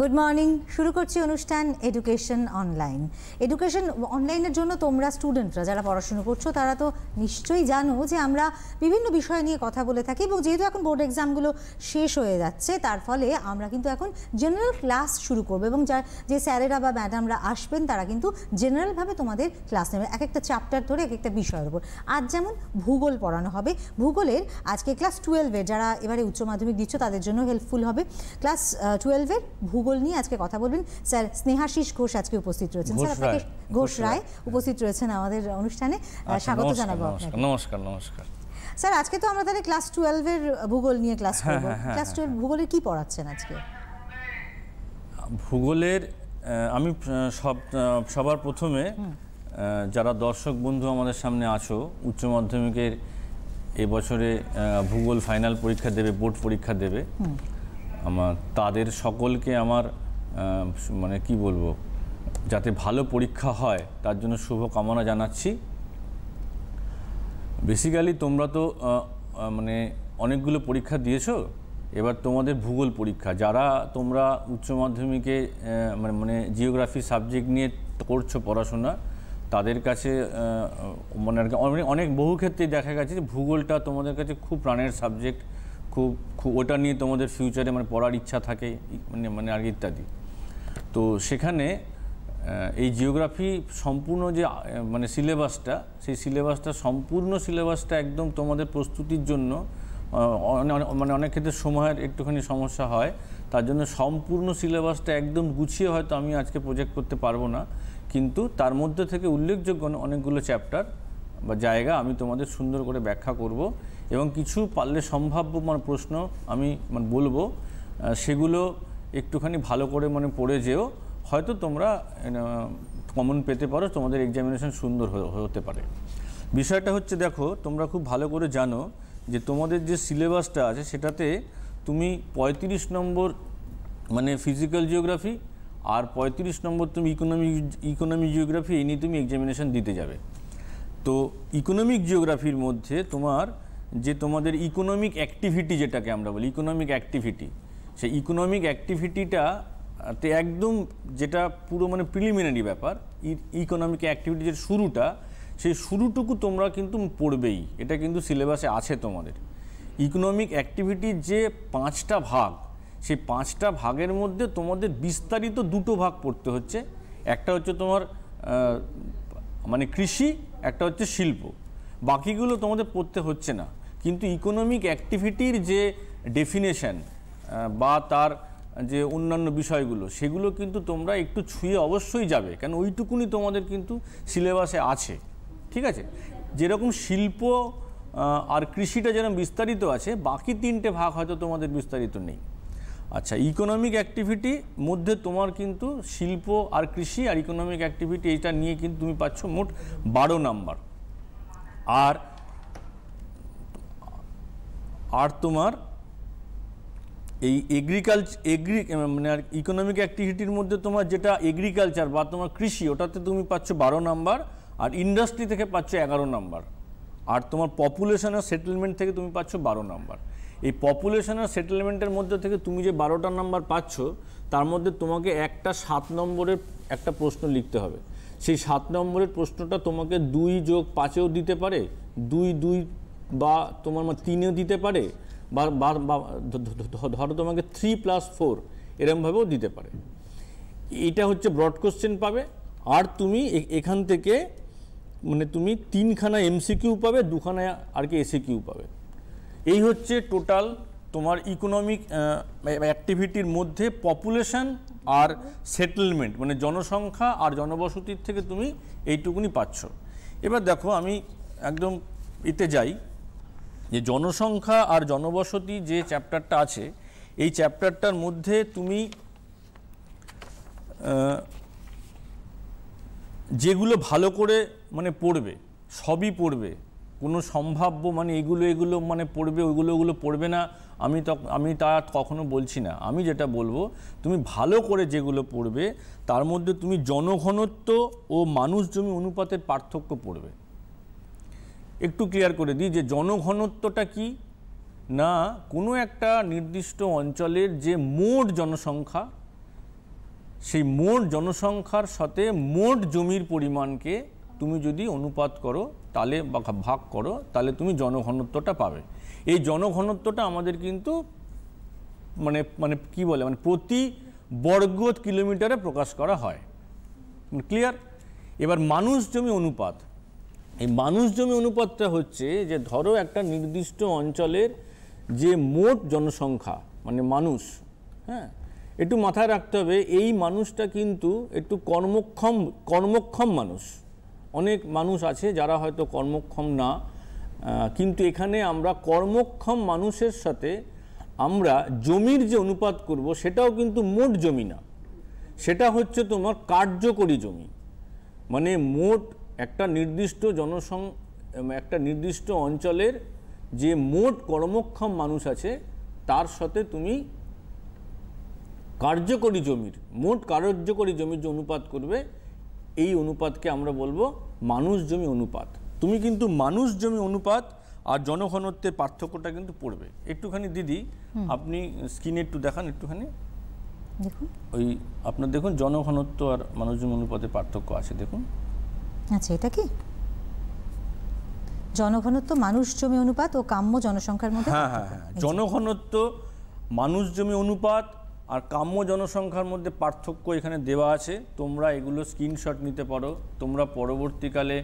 Good morning শুরু করছি অনুষ্ঠান এডুকেশন অনলাইন এডুকেশন অনলাইনের জন্য তোমরা স্টুডেন্টরা যারা পড়াশুনো করছো তারা তো নিশ্চয়ই জানো যে আমরা বিভিন্ন বিষয় নিয়ে কথা বলে থাকি এবং যেহেতু এখন বোর্ড এক্সামগুলো শেষ হয়ে যাচ্ছে তার ফলে আমরা কিন্তু এখন জেনারেল ক্লাস শুরু করবো এবং যা যে স্যারেরা বা ম্যাডামরা আসবেন তারা কিন্তু জেনারেলভাবে তোমাদের ক্লাস নেবে এক একটা চ্যাপ্টার ধরে এক একটা বিষয়ের উপর আজ যেমন ভূগোল পড়ানো হবে ভূগোলের আজকে ক্লাস টুয়েলভের যারা এবারে উচ্চ মাধ্যমিক দিচ্ছ তাদের জন্য হেল্পফুল হবে ক্লাস টুয়েলভের ভূগোল ভূগোল নিয়ে আজকে কথা বলবেন স্যার স্নেহাশিস ঘোষ আজকে উপস্থিত রয়েছেন স্যার আপনাকে ঘোষ রায় উপস্থিত রয়েছেন আমাদের অনুষ্ঠানে আচ্ছা, স্বাগত জানাবো আপনাকে নমস্কার নমস্কার স্যার আজকে তো আমরা তাহলে ক্লাস এর ভূগোল নিয়ে ক্লাস হ্যাঁ, করব হ্যাঁ, হ্যাঁ, ক্লাস টুয়েলভ ভূগোলে কি পড়াচ্ছেন আজকে ভূগোলের আমি সব সবার প্রথমে যারা দর্শক বন্ধু আমাদের সামনে আছো উচ্চ মাধ্যমিকের এবছরে ভূগোল ফাইনাল পরীক্ষা দেবে বোর্ড পরীক্ষা দেবে আমার তাদের সকলকে আমার মানে কি বলবো যাতে ভালো পরীক্ষা হয় তার জন্য শুভ কামনা জানাচ্ছি বেসিক্যালি তোমরা তো মানে অনেকগুলো পরীক্ষা দিয়েছো এবার তোমাদের ভূগোল পরীক্ষা যারা তোমরা উচ্চ মাধ্যমিকে মানে মানে জিওগ্রাফি সাবজেক্ট নিয়ে করছো পড়াশোনা তাদের কাছে মানে অনেক বহু ক্ষেত্রেই দেখা গেছে যে ভূগোলটা তোমাদের কাছে খুব প্রাণের সাবজেক্ট খুব খুব ওটা নিয়ে তোমাদের ফিউচারে মানে পড়ার ইচ্ছা থাকে মানে মানে আর ইত্যাদি তো সেখানে এই জিওগ্রাফি সম্পূর্ণ যে মানে সিলেবাসটা সেই সিলেবাসটা সম্পূর্ণ সিলেবাসটা একদম তোমাদের প্রস্তুতির জন্য মানে, মানে অনেক ক্ষেত্রে সময়ের একটুখানি সমস্যা হয় তার জন্য সম্পূর্ণ সিলেবাসটা একদম গুছিয়ে হয়তো আমি আজকে প্রজেক্ট করতে পারবো না কিন্তু তার মধ্যে থেকে উল্লেখযোগ্য অনেকগুলো চ্যাপ্টার বা জায়গা আমি তোমাদের সুন্দর করে ব্যাখ্যা করব এবং কিছু পারলে সম্ভাব্য মানে প্রশ্ন আমি মানে বলবো সেগুলো একটুখানি ভালো করে মানে পড়ে যেও হয়তো তোমরা কমন পেতে পারো তোমাদের এক্সামিনেশন সুন্দর হতে পারে বিষয়টা হচ্ছে দেখো তোমরা খুব ভালো করে জানো যে তোমাদের যে সিলেবাসটা আছে সেটাতে তুমি ৩৫ নম্বর মানে ফিজিক্যাল জিওগ্রাফি আর ৩৫ নম্বর তুমি ইকোনমিক ইকোনমি জিওগ্রাফি এই নিয়ে তুমি এক্সামিনেশান দিতে যাবে তো ইকোনমিক জিওগ্রাফির মধ্যে তোমার যে তোমাদের ইকোনমিক অ্যাক্টিভিটি যেটাকে আমরা বলি ইকোনমিক অ্যাক্টিভিটি সেই ইকোনমিক অ্যাক্টিভিটিটা তে একদম যেটা পুরো মানে প্রিলিমিনারি ব্যাপার ইকোনমিক অ্যাক্টিভিটি যে শুরুটা সেই শুরুটুকু তোমরা কিন্তু পড়বেই এটা কিন্তু সিলেবাসে আছে তোমাদের ইকোনমিক অ্যাক্টিভিটির যে পাঁচটা ভাগ সেই পাঁচটা ভাগের মধ্যে তোমাদের বিস্তারিত দুটো ভাগ পড়তে হচ্ছে একটা হচ্ছে তোমার মানে কৃষি একটা হচ্ছে শিল্প বাকিগুলো তোমাদের পড়তে হচ্ছে না কিন্তু ইকোনমিক অ্যাক্টিভিটির যে ডেফিনেশন বা তার যে অন্যান্য বিষয়গুলো সেগুলো কিন্তু তোমরা একটু ছুঁয়ে অবশ্যই যাবে কেন ওইটুকুনি তোমাদের কিন্তু সিলেবাসে আছে ঠিক আছে যেরকম শিল্প আর কৃষিটা যেরকম বিস্তারিত আছে বাকি তিনটে ভাগ হয়তো তোমাদের বিস্তারিত নেই আচ্ছা ইকোনমিক অ্যাক্টিভিটি মধ্যে তোমার কিন্তু শিল্প আর কৃষি আর ইকোনমিক অ্যাক্টিভিটি এটা নিয়ে কিন্তু তুমি পাচ্ছ মোট বারো নাম্বার আর আর তোমার এই এগ্রিকালচার এগ্রি মানে আর ইকোনমিক অ্যাক্টিভিটির মধ্যে তোমার যেটা এগ্রিকালচার বা তোমার কৃষি ওটাতে তুমি পাচ্ছ বারো নাম্বার আর ইন্ডাস্ট্রি থেকে পাচ্ছ এগারো নাম্বার আর তোমার পপুলেশন আর সেটেলমেন্ট থেকে তুমি পাচ্ছ বারো নাম্বার এই পপুলেশন আর সেটেলমেন্টের মধ্যে থেকে তুমি যে বারোটা নাম্বার পাচ্ছ তার মধ্যে তোমাকে একটা সাত নম্বরের একটা প্রশ্ন লিখতে হবে সেই সাত নম্বরের প্রশ্নটা তোমাকে দুই যোগ পাঁচেও দিতে পারে দুই দুই বা তোমার তিনেও দিতে পারে বা ধরো তোমাকে থ্রি প্লাস ফোর এরমভাবেও দিতে পারে এটা হচ্ছে ব্রড কোশ্চেন পাবে আর তুমি এখান থেকে মানে তুমি তিনখানা এমসিকিউ পাবে দুখানা আর কি এসিকিউ পাবে এই হচ্ছে টোটাল তোমার ইকোনমিক অ্যাক্টিভিটির মধ্যে পপুলেশান আর সেটেলমেন্ট মানে জনসংখ্যা আর জনবসতির থেকে তুমি এইটুকুনি পাচ্ছ এবার দেখো আমি একদম এতে যাই যে জনসংখ্যা আর জনবসতি যে চ্যাপ্টারটা আছে এই চ্যাপ্টারটার মধ্যে তুমি যেগুলো ভালো করে মানে পড়বে সবই পড়বে কোনো সম্ভাব্য মানে এগুলো এগুলো মানে পড়বে ওইগুলো ওগুলো পড়বে না আমি তখন আমি তা কখনো বলছি না আমি যেটা বলবো তুমি ভালো করে যেগুলো পড়বে তার মধ্যে তুমি জনঘনত্ব ও মানুষ জমি অনুপাতের পার্থক্য পড়বে একটু ক্লিয়ার করে দিই যে জনঘনত্বটা কি না কোনো একটা নির্দিষ্ট অঞ্চলের যে মোট জনসংখ্যা সেই মোট জনসংখ্যার সাথে মোট জমির পরিমাণকে তুমি যদি অনুপাত করো তালে ভাগ করো তাহলে তুমি জনঘনত্বটা পাবে এই জনঘনত্বটা আমাদের কিন্তু মানে মানে কি বলে মানে প্রতি বর্গ কিলোমিটারে প্রকাশ করা হয় ক্লিয়ার মানে এবার মানুষ জমি অনুপাত এই মানুষ জমি অনুপাতটা হচ্ছে যে ধরো একটা নির্দিষ্ট অঞ্চলের যে মোট জনসংখ্যা মানে মানুষ হ্যাঁ একটু মাথায় রাখতে হবে এই মানুষটা কিন্তু একটু কর্মক্ষম কর্মক্ষম মানুষ অনেক মানুষ আছে যারা হয়তো কর্মক্ষম না কিন্তু এখানে আমরা কর্মক্ষম মানুষের সাথে আমরা জমির যে অনুপাত করব সেটাও কিন্তু মোট জমি না সেটা হচ্ছে তোমার কার্যকরী জমি মানে মোট একটা নির্দিষ্ট জনসং একটা নির্দিষ্ট অঞ্চলের যে মোট কর্মক্ষম মানুষ আছে তার সাথে তুমি কার্যকরী জমির মোট কার্যকরী জমির যে অনুপাত করবে এই অনুপাতকে আমরা বলবো মানুষ জমি অনুপাত তুমি কিন্তু মানুষ জমি অনুপাত আর জনঘনত্বের পার্থক্যটা কিন্তু পড়বে একটুখানি দিদি আপনি স্ক্রিনে একটু দেখান একটুখানি ওই আপনার দেখুন জনঘনত্ব আর মানুষ জমি অনুপাতের পার্থক্য আছে দেখুন আচ্ছা এটা কি জনঘনত্ব মানুষ জমি অনুপাত ও কাম্য জনসংখ্যার মধ্যে হ্যাঁ হ্যাঁ হ্যাঁ জনঘনত্ব মানুষ জমি অনুপাত আর কাম্য জনসংখ্যার মধ্যে পার্থক্য এখানে দেওয়া আছে তোমরা এগুলো স্ক্রিনশট নিতে পারো তোমরা পরবর্তীকালে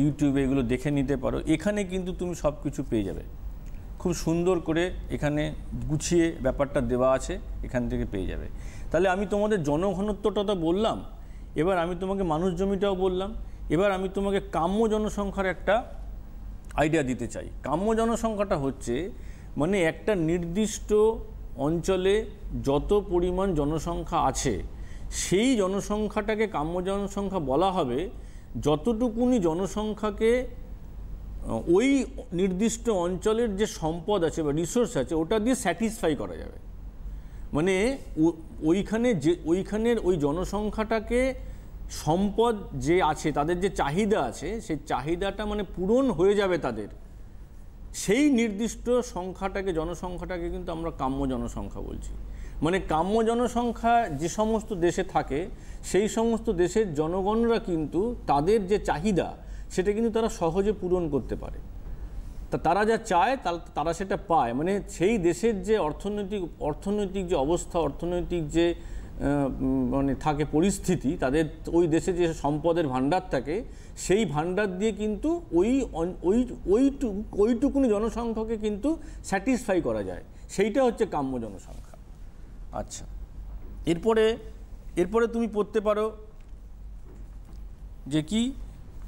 ইউটিউবে এগুলো দেখে নিতে পারো এখানে কিন্তু তুমি সব কিছু পেয়ে যাবে খুব সুন্দর করে এখানে গুছিয়ে ব্যাপারটা দেওয়া আছে এখান থেকে পেয়ে যাবে তাহলে আমি তোমাদের জনঘনত্বটা তো বললাম এবার আমি তোমাকে মানুষ জমিটাও বললাম এবার আমি তোমাকে কাম্য জনসংখ্যার একটা আইডিয়া দিতে চাই কাম্য জনসংখ্যাটা হচ্ছে মানে একটা নির্দিষ্ট অঞ্চলে যত পরিমাণ জনসংখ্যা আছে সেই জনসংখ্যাটাকে কাম্য জনসংখ্যা বলা হবে যতটুকুনি জনসংখ্যাকে ওই নির্দিষ্ট অঞ্চলের যে সম্পদ আছে বা রিসোর্স আছে ওটা দিয়ে স্যাটিসফাই করা যাবে মানে ওইখানে যে ওইখানের ওই জনসংখ্যাটাকে সম্পদ যে আছে তাদের যে চাহিদা আছে সেই চাহিদাটা মানে পূরণ হয়ে যাবে তাদের সেই নির্দিষ্ট সংখ্যাটাকে জনসংখ্যাটাকে কিন্তু আমরা কাম্য জনসংখ্যা বলছি মানে কাম্য জনসংখ্যা যে সমস্ত দেশে থাকে সেই সমস্ত দেশের জনগণরা কিন্তু তাদের যে চাহিদা সেটা কিন্তু তারা সহজে পূরণ করতে পারে তা তারা যা চায় তারা সেটা পায় মানে সেই দেশের যে অর্থনৈতিক অর্থনৈতিক যে অবস্থা অর্থনৈতিক যে মানে থাকে পরিস্থিতি তাদের ওই দেশে যে সম্পদের ভাণ্ডার থাকে সেই ভাণ্ডার দিয়ে কিন্তু ওই ওই ওইটুকু ওইটুকুনি জনসংখ্যাকে কিন্তু স্যাটিসফাই করা যায় সেইটা হচ্ছে কাম্য জনসংখ্যা আচ্ছা এরপরে এরপরে তুমি পড়তে পারো যে কি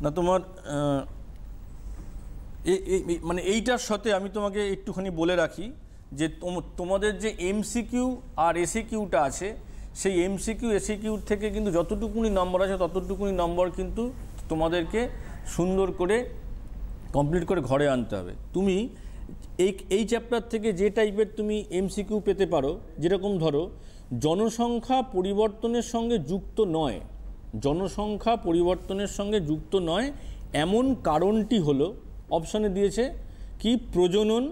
না তোমার মানে এইটার সাথে আমি তোমাকে একটুখানি বলে রাখি যে তোমাদের যে এমসিকিউ আর এসিকিউটা আছে সেই এমসিকিউ এসিকিউর থেকে কিন্তু যতটুকুনি নম্বর আছে ততটুকুনি নম্বর কিন্তু তোমাদেরকে সুন্দর করে কমপ্লিট করে ঘরে আনতে হবে তুমি এই এই চ্যাপ্টার থেকে যে টাইপের তুমি এমসিকিউ পেতে পারো যেরকম ধরো জনসংখ্যা পরিবর্তনের সঙ্গে যুক্ত নয় জনসংখ্যা পরিবর্তনের সঙ্গে যুক্ত নয় এমন কারণটি হলো অপশানে দিয়েছে কি প্রজনন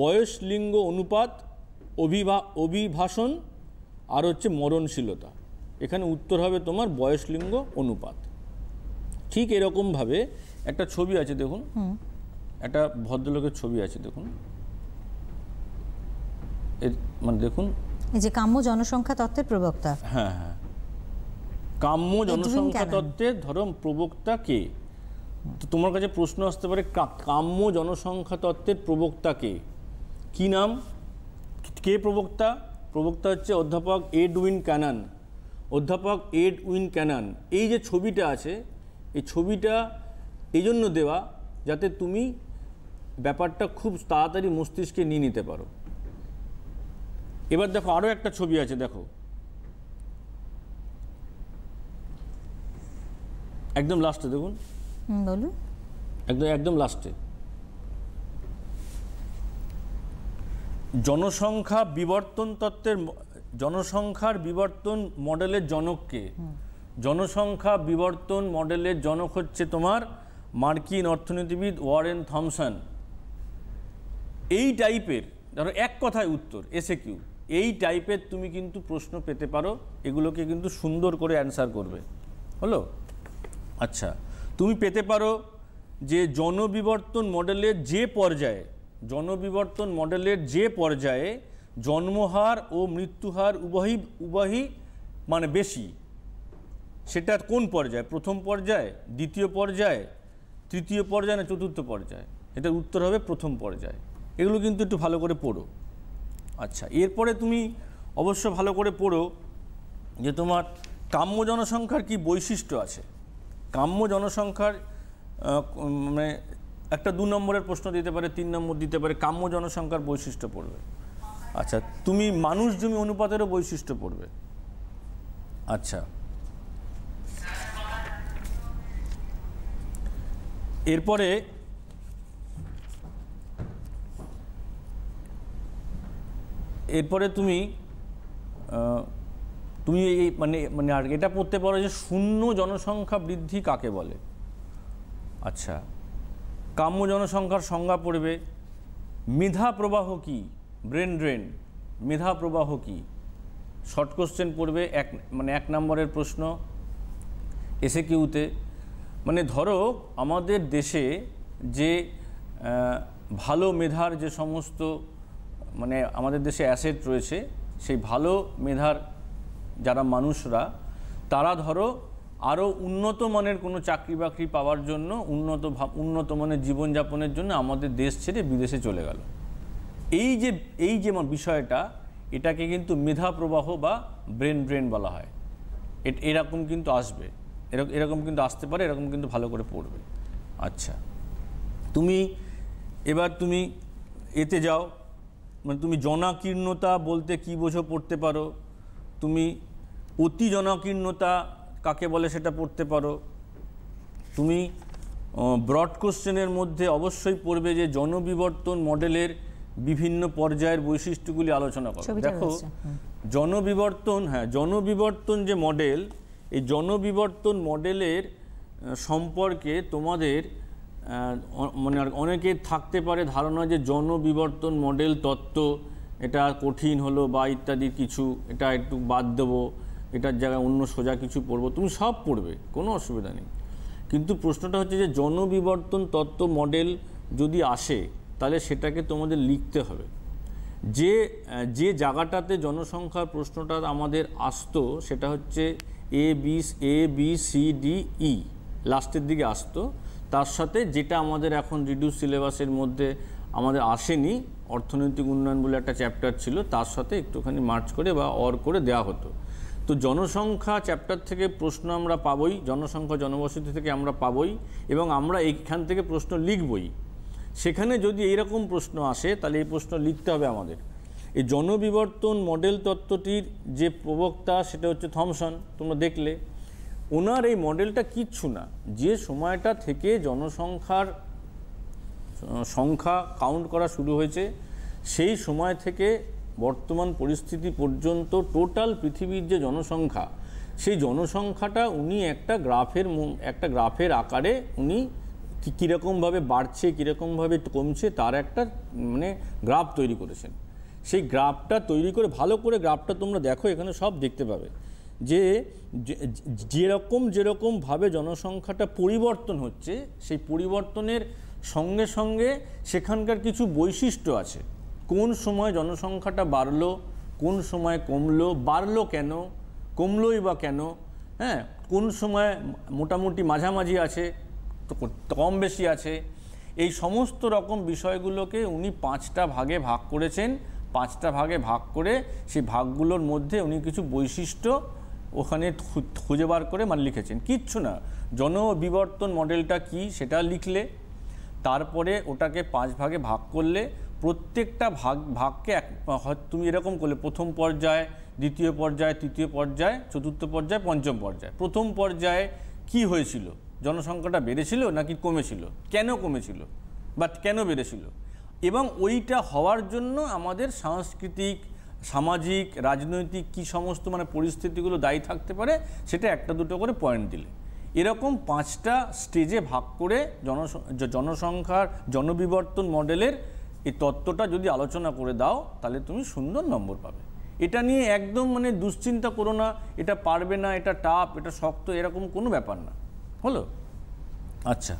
বয়স লিঙ্গ অনুপাত অভিভা অভিভাষণ আর হচ্ছে মরণশীলতা এখানে উত্তর হবে তোমার বয়সলিঙ্গ অনুপাত ঠিক এরকমভাবে একটা ছবি আছে দেখুন একটা ভদ্রলোকের ছবি আছে দেখুন মানে দেখুন যে কাম্য জনসংখ্যা তত্ত্বের প্রবক্তা হ্যাঁ হ্যাঁ কাম্য জনসংখ্যা তত্ত্বের ধরো প্রবক্তা কে তো তোমার কাছে প্রশ্ন আসতে পারে কাম্য জনসংখ্যা তত্ত্বের প্রবক্তা কে কী নাম কে প্রবক্তা প্রবক্তা হচ্ছে অধ্যাপক এড উইন ক্যানান অধ্যাপক এড উইন ক্যানান এই যে ছবিটা আছে এই ছবিটা এই জন্য দেওয়া যাতে তুমি ব্যাপারটা খুব তাড়াতাড়ি মস্তিষ্কে নিয়ে নিতে পারো এবার দেখো আরও একটা ছবি আছে দেখো একদম লাস্টে দেখুন একদম একদম লাস্টে জনসংখ্যা বিবর্তন তত্ত্বের জনসংখ্যার বিবর্তন মডেলের জনককে জনসংখ্যা বিবর্তন মডেলের জনক হচ্ছে তোমার মার্কিন অর্থনীতিবিদ ওয়ারেন থমসন এই টাইপের ধরো এক কথায় উত্তর এসে কিউ এই টাইপের তুমি কিন্তু প্রশ্ন পেতে পারো এগুলোকে কিন্তু সুন্দর করে অ্যান্সার করবে হলো আচ্ছা তুমি পেতে পারো যে জনবিবর্তন মডেলের যে পর্যায়ে জনবিবর্তন মডেলের যে পর্যায়ে জন্মহার ও মৃত্যুহার উভয়ই উভয়ই মানে বেশি সেটা কোন পর্যায়ে প্রথম পর্যায়ে দ্বিতীয় পর্যায়ে তৃতীয় পর্যায়ে না চতুর্থ পর্যায়ে এটার উত্তর হবে প্রথম পর্যায়ে এগুলো কিন্তু একটু ভালো করে পড়ো আচ্ছা এরপরে তুমি অবশ্য ভালো করে পড়ো যে তোমার কাম্য জনসংখ্যার কি বৈশিষ্ট্য আছে কাম্য জনসংখ্যার মানে একটা দু নম্বরের প্রশ্ন দিতে পারে তিন নম্বর দিতে পারে কাম্য জনসংখ্যার বৈশিষ্ট্য পড়বে আচ্ছা তুমি মানুষ জমি অনুপাতেরও বৈশিষ্ট্য পড়বে আচ্ছা এরপরে এরপরে তুমি তুমি এই মানে মানে আর এটা পড়তে পারো যে শূন্য জনসংখ্যা বৃদ্ধি কাকে বলে আচ্ছা কাম্য জনসংখ্যার সংজ্ঞা পড়বে মেধা প্রবাহ কি ব্রেন ড্রেন মেধা প্রবাহ কি শর্ট কোশ্চেন পড়বে এক মানে এক নম্বরের প্রশ্ন এসে কিউতে মানে ধরো আমাদের দেশে যে ভালো মেধার যে সমস্ত মানে আমাদের দেশে অ্যাসেট রয়েছে সেই ভালো মেধার যারা মানুষরা তারা ধরো আরও উন্নত মানের কোনো চাকরি বাকরি পাওয়ার জন্য উন্নত উন্নত মানের জীবনযাপনের জন্য আমাদের দেশ ছেড়ে বিদেশে চলে গেল এই যে এই যে বিষয়টা এটাকে কিন্তু মেধা প্রবাহ বা ব্রেন ব্রেন বলা হয় এরকম কিন্তু আসবে এরকম এরকম কিন্তু আসতে পারে এরকম কিন্তু ভালো করে পড়বে আচ্ছা তুমি এবার তুমি এতে যাও মানে তুমি জনাকীর্ণতা বলতে কি বোঝো পড়তে পারো তুমি অতি জনাকীর্ণতা কাকে বলে সেটা পড়তে পারো তুমি ব্রড কোশ্চেনের মধ্যে অবশ্যই পড়বে যে জনবিবর্তন মডেলের বিভিন্ন পর্যায়ের বৈশিষ্ট্যগুলি আলোচনা করো দেখো জনবিবর্তন হ্যাঁ জনবিবর্তন যে মডেল এই জনবিবর্তন মডেলের সম্পর্কে তোমাদের মানে অনেকে থাকতে পারে ধারণা যে জনবিবর্তন মডেল তত্ত্ব এটা কঠিন হলো বা ইত্যাদি কিছু এটা একটু বাদ দেবো এটার জায়গায় অন্য সোজা কিছু পড়বো তুমি সব পড়বে কোনো অসুবিধা নেই কিন্তু প্রশ্নটা হচ্ছে যে জনবিবর্তন তত্ত্ব মডেল যদি আসে তাহলে সেটাকে তোমাদের লিখতে হবে যে যে জায়গাটাতে জনসংখ্যার প্রশ্নটা আমাদের আসতো সেটা হচ্ছে A B A B C D E লাস্টের দিকে আসতো তার সাথে যেটা আমাদের এখন রিডিউস সিলেবাসের মধ্যে আমাদের আসেনি অর্থনৈতিক উন্নয়ন বলে একটা চ্যাপ্টার ছিল তার সাথে একটুখানি মার্চ করে বা অর করে দেওয়া হতো তো জনসংখ্যা চ্যাপ্টার থেকে প্রশ্ন আমরা পাবই জনসংখ্যা জনবসতি থেকে আমরা পাবই এবং আমরা এইখান থেকে প্রশ্ন লিখবই সেখানে যদি এইরকম প্রশ্ন আসে তাহলে এই প্রশ্ন লিখতে হবে আমাদের এই জনবিবর্তন মডেল তত্ত্বটির যে প্রবক্তা সেটা হচ্ছে থমসন তোমরা দেখলে ওনার এই মডেলটা কিচ্ছু না যে সময়টা থেকে জনসংখ্যার সংখ্যা কাউন্ট করা শুরু হয়েছে সেই সময় থেকে বর্তমান পরিস্থিতি পর্যন্ত টোটাল পৃথিবীর যে জনসংখ্যা সেই জনসংখ্যাটা উনি একটা গ্রাফের একটা গ্রাফের আকারে উনি কীরকমভাবে বাড়ছে কীরকমভাবে কমছে তার একটা মানে গ্রাফ তৈরি করেছেন সেই গ্রাফটা তৈরি করে ভালো করে গ্রাফটা তোমরা দেখো এখানে সব দেখতে পাবে যে যেরকম যেরকমভাবে জনসংখ্যাটা পরিবর্তন হচ্ছে সেই পরিবর্তনের সঙ্গে সঙ্গে সেখানকার কিছু বৈশিষ্ট্য আছে কোন সময় জনসংখ্যাটা বাড়লো কোন সময় কমলো বাড়লো কেন কমলোই বা কেন হ্যাঁ কোন সময় মোটামুটি মাঝামাঝি আছে কম বেশি আছে এই সমস্ত রকম বিষয়গুলোকে উনি পাঁচটা ভাগে ভাগ করেছেন পাঁচটা ভাগে ভাগ করে সেই ভাগগুলোর মধ্যে উনি কিছু বৈশিষ্ট্য ওখানে খুঁজে বার করে মানে লিখেছেন কিচ্ছু না জনবিবর্তন মডেলটা কি সেটা লিখলে তারপরে ওটাকে পাঁচ ভাগে ভাগ করলে প্রত্যেকটা ভাগ ভাগকে এক তুমি এরকম করলে প্রথম পর্যায়ে দ্বিতীয় পর্যায়ে তৃতীয় পর্যায়ে চতুর্থ পর্যায়ে পঞ্চম পর্যায়ে প্রথম পর্যায়ে কি হয়েছিল জনসংখ্যাটা বেড়েছিল নাকি কমেছিল কেন কমেছিল বা কেন বেড়েছিল এবং ওইটা হওয়ার জন্য আমাদের সাংস্কৃতিক সামাজিক রাজনৈতিক কি সমস্ত মানে পরিস্থিতিগুলো দায়ী থাকতে পারে সেটা একটা দুটো করে পয়েন্ট দিলে এরকম পাঁচটা স্টেজে ভাগ করে জন জনসংখ্যার জনবিবর্তন মডেলের এই তত্ত্বটা যদি আলোচনা করে দাও তাহলে তুমি সুন্দর নম্বর পাবে এটা নিয়ে একদম মানে দুশ্চিন্তা করো না এটা পারবে না এটা টাপ এটা শক্ত এরকম কোনো ব্যাপার না হলো আচ্ছা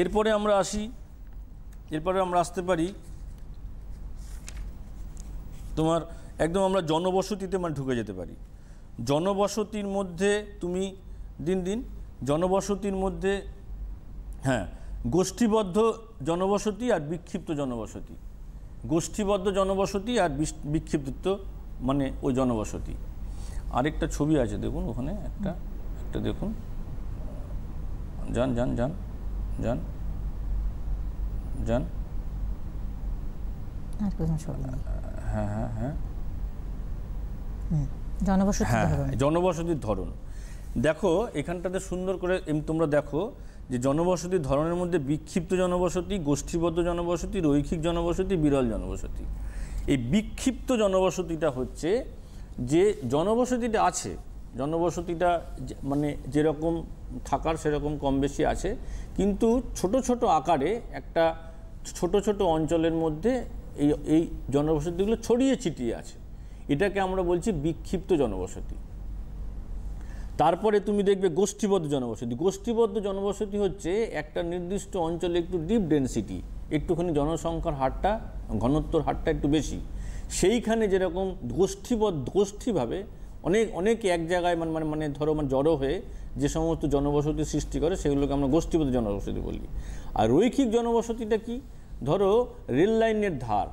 এরপরে আমরা আসি এরপরে আমরা আসতে পারি তোমার একদম আমরা জনবসতিতে মানে ঢুকে যেতে পারি জনবসতির মধ্যে তুমি দিন দিন জনবসতির মধ্যে হ্যাঁ গোষ্ঠীবদ্ধ জনবসতি আর বিক্ষিপ্ত জনবসতি গোষ্ঠীবদ্ধ জনবসতি আর বিক্ষিপ্ত মানে ওই জনবসতি আরেকটা ছবি আছে দেখুন ওখানে একটা একটা দেখুন যান যান যান যান যান হ্যাঁ হ্যাঁ হ্যাঁ।, হ্যাঁ, হ্যাঁ জনবসতির ধরন দেখো এখানটাতে সুন্দর করে তোমরা দেখো যে জনবসতি ধরনের মধ্যে বিক্ষিপ্ত জনবসতি গোষ্ঠীবদ্ধ জনবসতি রৈখিক জনবসতি বিরল জনবসতি এই বিক্ষিপ্ত জনবসতিটা হচ্ছে যে জনবসতিটা আছে জনবসতিটা মানে যেরকম থাকার সেরকম কম বেশি আছে কিন্তু ছোট ছোট আকারে একটা ছোট ছোট অঞ্চলের মধ্যে এই এই জনবসতিগুলো ছড়িয়ে ছিটিয়ে আছে এটাকে আমরা বলছি বিক্ষিপ্ত জনবসতি তারপরে তুমি দেখবে গোষ্ঠীবদ্ধ জনবসতি গোষ্ঠীবদ্ধ জনবসতি হচ্ছে একটা নির্দিষ্ট অঞ্চলে একটু ডিপ ডেন্সিটি একটুখানি জনসংখ্যার হারটা ঘনত্বর হারটা একটু বেশি সেইখানে যেরকম গোষ্ঠীবদ্ধ গোষ্ঠীভাবে অনেক অনেকে এক জায়গায় মানে মানে মানে ধরো মানে জড়ো হয়ে যে সমস্ত জনবসতি সৃষ্টি করে সেগুলোকে আমরা গোষ্ঠীবদ্ধ জনবসতি বলি আর রৈখিক জনবসতিটা কি ধরো রেল লাইনের ধার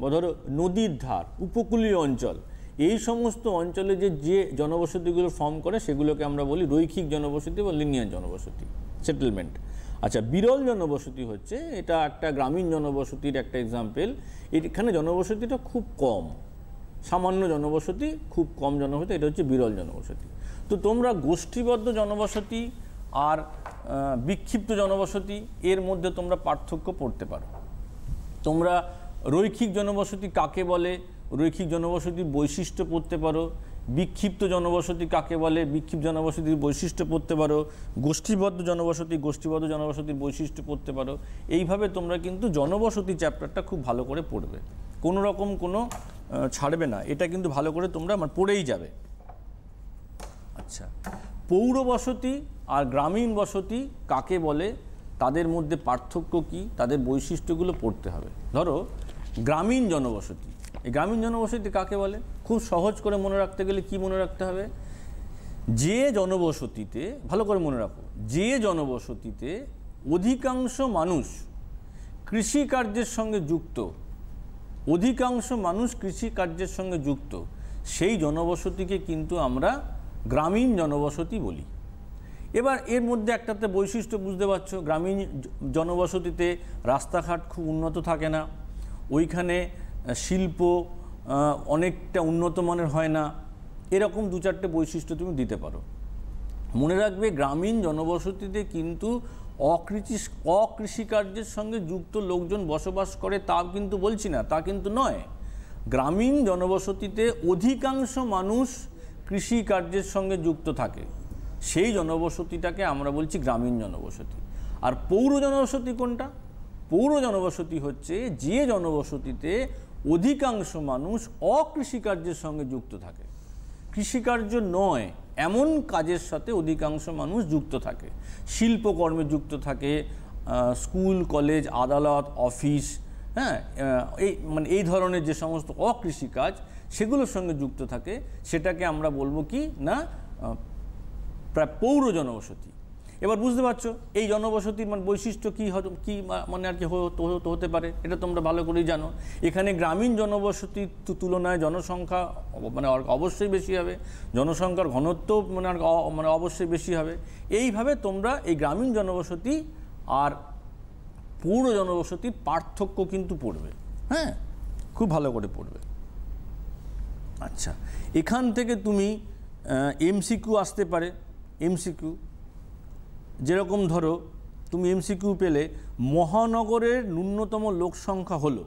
বা ধরো নদীর ধার উপকূলীয় অঞ্চল এই সমস্ত অঞ্চলে যে যে জনবসতিগুলো ফর্ম করে সেগুলোকে আমরা বলি রৈখিক জনবসতি বা লিনিয়ার জনবসতি সেটেলমেন্ট আচ্ছা বিরল জনবসতি হচ্ছে এটা একটা গ্রামীণ জনবসতির একটা এক্সাম্পল এখানে জনবসতিটা খুব কম সামান্য জনবসতি খুব কম জনবসতি এটা হচ্ছে বিরল জনবসতি তো তোমরা গোষ্ঠীবদ্ধ জনবসতি আর বিক্ষিপ্ত জনবসতি এর মধ্যে তোমরা পার্থক্য পড়তে পারো তোমরা রৈখিক জনবসতি কাকে বলে রৈখিক জনবসতির বৈশিষ্ট্য পড়তে পারো বিক্ষিপ্ত জনবসতি কাকে বলে বিক্ষিপ্ত জনবসতির বৈশিষ্ট্য পড়তে পারো গোষ্ঠীবদ্ধ জনবসতি গোষ্ঠীবদ্ধ জনবসতির বৈশিষ্ট্য পড়তে পারো এইভাবে তোমরা কিন্তু জনবসতি চ্যাপ্টারটা খুব ভালো করে পড়বে কোনো রকম কোনো ছাড়বে না এটা কিন্তু ভালো করে তোমরা আমার পড়েই যাবে আচ্ছা পৌর বসতি আর গ্রামীণ বসতি কাকে বলে তাদের মধ্যে পার্থক্য কি তাদের বৈশিষ্ট্যগুলো পড়তে হবে ধরো গ্রামীণ জনবসতি এই গ্রামীণ জনবসতি কাকে বলে খুব সহজ করে মনে রাখতে গেলে কি মনে রাখতে হবে যে জনবসতিতে ভালো করে মনে রাখো যে জনবসতিতে অধিকাংশ মানুষ কৃষিকার্যের সঙ্গে যুক্ত অধিকাংশ মানুষ কৃষিকার্যের সঙ্গে যুক্ত সেই জনবসতিকে কিন্তু আমরা গ্রামীণ জনবসতি বলি এবার এর মধ্যে একটাতে বৈশিষ্ট্য বুঝতে পারছো গ্রামীণ জনবসতিতে রাস্তাঘাট খুব উন্নত থাকে না ওইখানে শিল্প অনেকটা উন্নত মানের হয় না এরকম দু চারটে বৈশিষ্ট্য তুমি দিতে পারো মনে রাখবে গ্রামীণ জনবসতিতে কিন্তু অকৃষি অকৃষিকার্যের সঙ্গে যুক্ত লোকজন বসবাস করে তা কিন্তু বলছি না তা কিন্তু নয় গ্রামীণ জনবসতিতে অধিকাংশ মানুষ কৃষিকার্যের সঙ্গে যুক্ত থাকে সেই জনবসতিটাকে আমরা বলছি গ্রামীণ জনবসতি আর পৌর জনবসতি কোনটা পৌর জনবসতি হচ্ছে যে জনবসতিতে অধিকাংশ মানুষ অকৃষিকার্যের সঙ্গে যুক্ত থাকে কৃষিকার্য নয় এমন কাজের সাথে অধিকাংশ মানুষ যুক্ত থাকে শিল্পকর্মে যুক্ত থাকে স্কুল কলেজ আদালত অফিস হ্যাঁ এই মানে এই ধরনের যে সমস্ত অকৃষিকাজ সেগুলোর সঙ্গে যুক্ত থাকে সেটাকে আমরা বলবো কি না প্রায় পৌর জনবসতি এবার বুঝতে পারছো এই জনবসতির মানে বৈশিষ্ট্য কী কী মানে আর কি হতে পারে এটা তোমরা ভালো করেই জানো এখানে গ্রামীণ জনবসতির তুলনায় জনসংখ্যা মানে অবশ্যই বেশি হবে জনসংখ্যার ঘনত্ব মানে আর মানে অবশ্যই বেশি হবে এইভাবে তোমরা এই গ্রামীণ জনবসতি আর পৌর জনবসতির পার্থক্য কিন্তু পড়বে হ্যাঁ খুব ভালো করে পড়বে আচ্ছা এখান থেকে তুমি এমসিকিউ আসতে পারে এমসিকিউ যেরকম ধরো তুমি এমসিকিউ পেলে মহানগরের ন্যূনতম লোক সংখ্যা হলো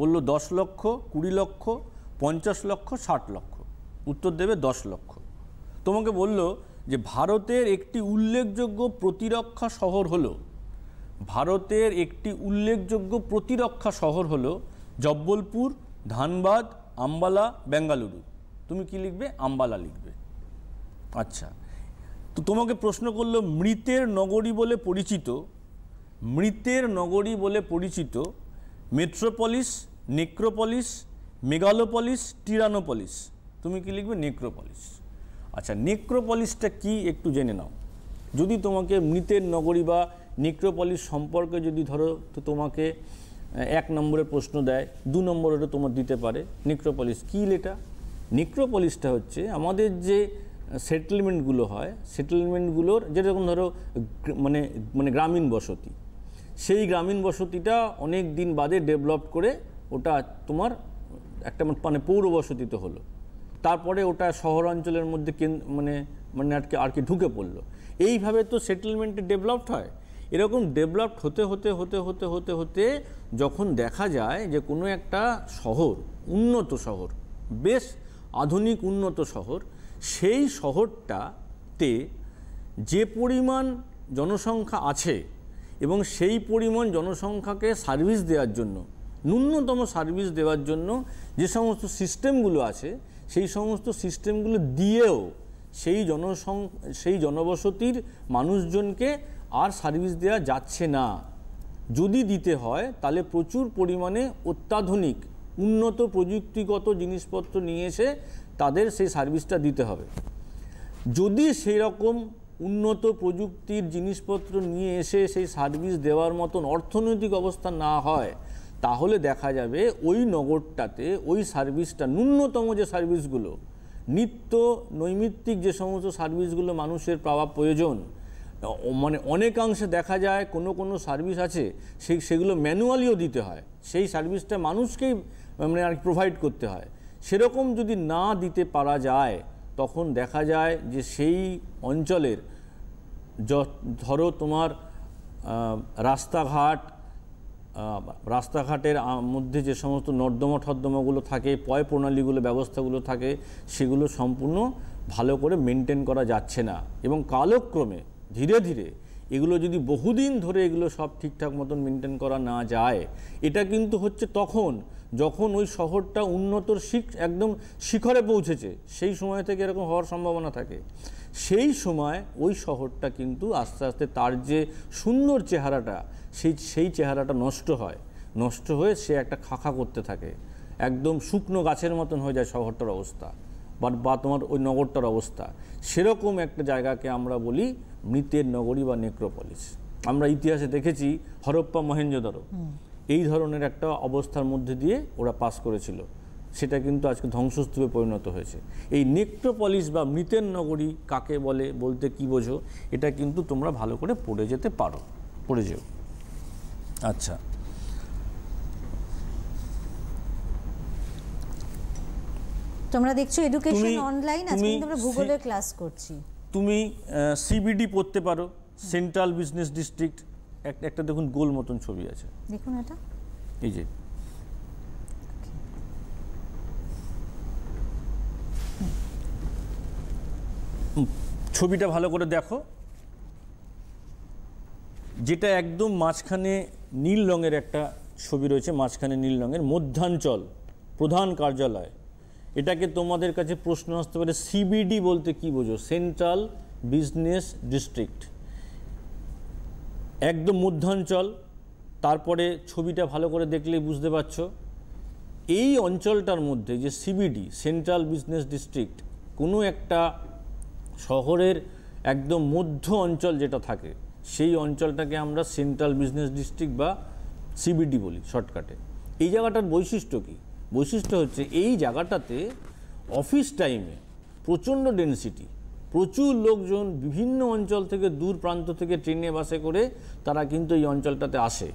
বলল দশ লক্ষ কুড়ি লক্ষ পঞ্চাশ লক্ষ ষাট লক্ষ উত্তর দেবে দশ লক্ষ তোমাকে বলল যে ভারতের একটি উল্লেখযোগ্য প্রতিরক্ষা শহর হলো ভারতের একটি উল্লেখযোগ্য প্রতিরক্ষা শহর হলো জব্বলপুর ধানবাদ আম্বালা বেঙ্গালুরু তুমি কি লিখবে আম্বালা লিখবে আচ্ছা তো তোমাকে প্রশ্ন করলো মৃতের নগরী বলে পরিচিত মৃতের নগরী বলে পরিচিত মেট্রোপলিস নেক্রোপলিস মেগালোপলিস টিরানোপলিস তুমি কি লিখবে নেক্রোপলিস আচ্ছা নেক্রোপলিসটা কি একটু জেনে নাও যদি তোমাকে মৃতের নগরী বা নেক্রোপলিস সম্পর্কে যদি ধরো তো তোমাকে এক নম্বরের প্রশ্ন দেয় দু নম্বরেরও তোমার দিতে পারে নেক্রোপলিস কী লেটা নেক্রোপলিসটা হচ্ছে আমাদের যে সেটেলমেন্টগুলো হয় সেটেলমেন্টগুলোর যেরকম ধরো মানে মানে গ্রামীণ বসতি সেই গ্রামীণ বসতিটা অনেক দিন বাদে ডেভেলপ করে ওটা তোমার একটা মানে পৌর বসতিতে হলো তারপরে ওটা শহর অঞ্চলের মধ্যে মানে মানে আটকে আর কি ঢুকে পড়লো এইভাবে তো সেটেলমেন্টে ডেভেলপড হয় এরকম ডেভেলপড হতে হতে হতে হতে হতে হতে যখন দেখা যায় যে কোনো একটা শহর উন্নত শহর বেশ আধুনিক উন্নত শহর সেই শহরটাতে যে পরিমাণ জনসংখ্যা আছে এবং সেই পরিমাণ জনসংখ্যাকে সার্ভিস দেওয়ার জন্য ন্যূনতম সার্ভিস দেওয়ার জন্য যে সমস্ত সিস্টেমগুলো আছে সেই সমস্ত সিস্টেমগুলো দিয়েও সেই জনসং সেই জনবসতির মানুষজনকে আর সার্ভিস দেওয়া যাচ্ছে না যদি দিতে হয় তাহলে প্রচুর পরিমাণে অত্যাধুনিক উন্নত প্রযুক্তিগত জিনিসপত্র নিয়ে এসে তাদের সেই সার্ভিসটা দিতে হবে যদি সেই রকম উন্নত প্রযুক্তির জিনিসপত্র নিয়ে এসে সেই সার্ভিস দেওয়ার মতন অর্থনৈতিক অবস্থা না হয় তাহলে দেখা যাবে ওই নগরটাতে ওই সার্ভিসটা ন্যূনতম যে সার্ভিসগুলো নিত্য নৈমিত্তিক যে সমস্ত সার্ভিসগুলো মানুষের পাওয়া প্রয়োজন মানে অনেকাংশে দেখা যায় কোনো কোনো সার্ভিস আছে সেই সেগুলো ম্যানুয়ালিও দিতে হয় সেই সার্ভিসটা মানুষকেই মানে আর প্রোভাইড করতে হয় সেরকম যদি না দিতে পারা যায় তখন দেখা যায় যে সেই অঞ্চলের ধরো তোমার রাস্তাঘাট রাস্তাঘাটের মধ্যে যে সমস্ত নর্দমা ঠর্দমাগুলো থাকে পয় প্রণালীগুলো ব্যবস্থাগুলো থাকে সেগুলো সম্পূর্ণ ভালো করে মেনটেন করা যাচ্ছে না এবং কালক্রমে ধীরে ধীরে এগুলো যদি বহুদিন ধরে এগুলো সব ঠিকঠাক মতন মেনটেন করা না যায় এটা কিন্তু হচ্ছে তখন যখন ওই শহরটা উন্নত শিখ একদম শিখরে পৌঁছেছে সেই সময় থেকে এরকম হওয়ার সম্ভাবনা থাকে সেই সময় ওই শহরটা কিন্তু আস্তে আস্তে তার যে সুন্দর চেহারাটা সেই সেই চেহারাটা নষ্ট হয় নষ্ট হয়ে সে একটা খাখা করতে থাকে একদম শুকনো গাছের মতন হয়ে যায় শহরটার অবস্থা বা বা তোমার ওই নগরটার অবস্থা সেরকম একটা জায়গাকে আমরা বলি মৃতের নগরী বা নেক্রোপলিস আমরা ইতিহাসে দেখেছি হরপ্পা মহেঞ্জোদারো এই ধরনের একটা অবস্থার মধ্যে দিয়ে ওরা পাস করেছিল সেটা কিন্তু আজকে ধ্বংসস্তূপে পরিণত হয়েছে এই নেক্টোপলিস বা মৃতের নগরী কাকে বলে বলতে কি বোঝো এটা কিন্তু তোমরা ভালো করে পড়ে যেতে পারো পড়ে যেও আচ্ছা তোমরা দেখছো এডুকেশন অনলাইন আজকে আমরা ভূগোলের ক্লাস করছি তুমি সিবিডি পড়তে পারো সেন্ট্রাল বিজনেস ডিস্ট্রিক্ট একটা দেখুন গোল মতন ছবি আছে দেখুন এটা এই যে ছবিটা ভালো করে দেখো যেটা একদম মাঝখানে নীল রঙের একটা ছবি রয়েছে মাঝখানে নীল রঙের মধ্যাঞ্চল প্রধান কার্যালয় এটাকে তোমাদের কাছে প্রশ্ন আসতে পারে সিবিডি বলতে কি বোঝো সেন্ট্রাল বিজনেস ডিস্ট্রিক্ট একদম মধ্যাঞ্চল তারপরে ছবিটা ভালো করে দেখলেই বুঝতে পারছ এই অঞ্চলটার মধ্যে যে সিবিডি সেন্ট্রাল বিজনেস ডিস্ট্রিক্ট কোনো একটা শহরের একদম মধ্য অঞ্চল যেটা থাকে সেই অঞ্চলটাকে আমরা সেন্ট্রাল বিজনেস ডিস্ট্রিক্ট বা সিবিডি বলি শর্টকাটে এই জায়গাটার বৈশিষ্ট্য কী বৈশিষ্ট্য হচ্ছে এই জায়গাটাতে অফিস টাইমে প্রচণ্ড ডেন্সিটি প্রচুর লোকজন বিভিন্ন অঞ্চল থেকে দূর প্রান্ত থেকে ট্রেনে বাসে করে তারা কিন্তু এই অঞ্চলটাতে আসে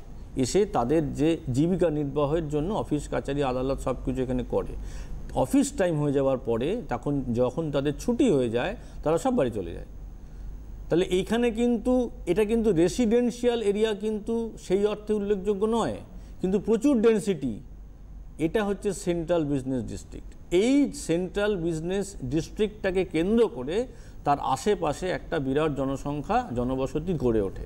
এসে তাদের যে জীবিকা নির্বাহের জন্য অফিস কাছারি আদালত সব কিছু এখানে করে অফিস টাইম হয়ে যাওয়ার পরে তখন যখন তাদের ছুটি হয়ে যায় তারা সব বাড়ি চলে যায় তাহলে এইখানে কিন্তু এটা কিন্তু রেসিডেন্সিয়াল এরিয়া কিন্তু সেই অর্থে উল্লেখযোগ্য নয় কিন্তু প্রচুর ডেন্সিটি এটা হচ্ছে সেন্ট্রাল বিজনেস ডিস্ট্রিক্ট এই সেন্ট্রাল বিজনেস ডিস্ট্রিক্টটাকে কেন্দ্র করে তার আশেপাশে একটা বিরাট জনসংখ্যা জনবসতি গড়ে ওঠে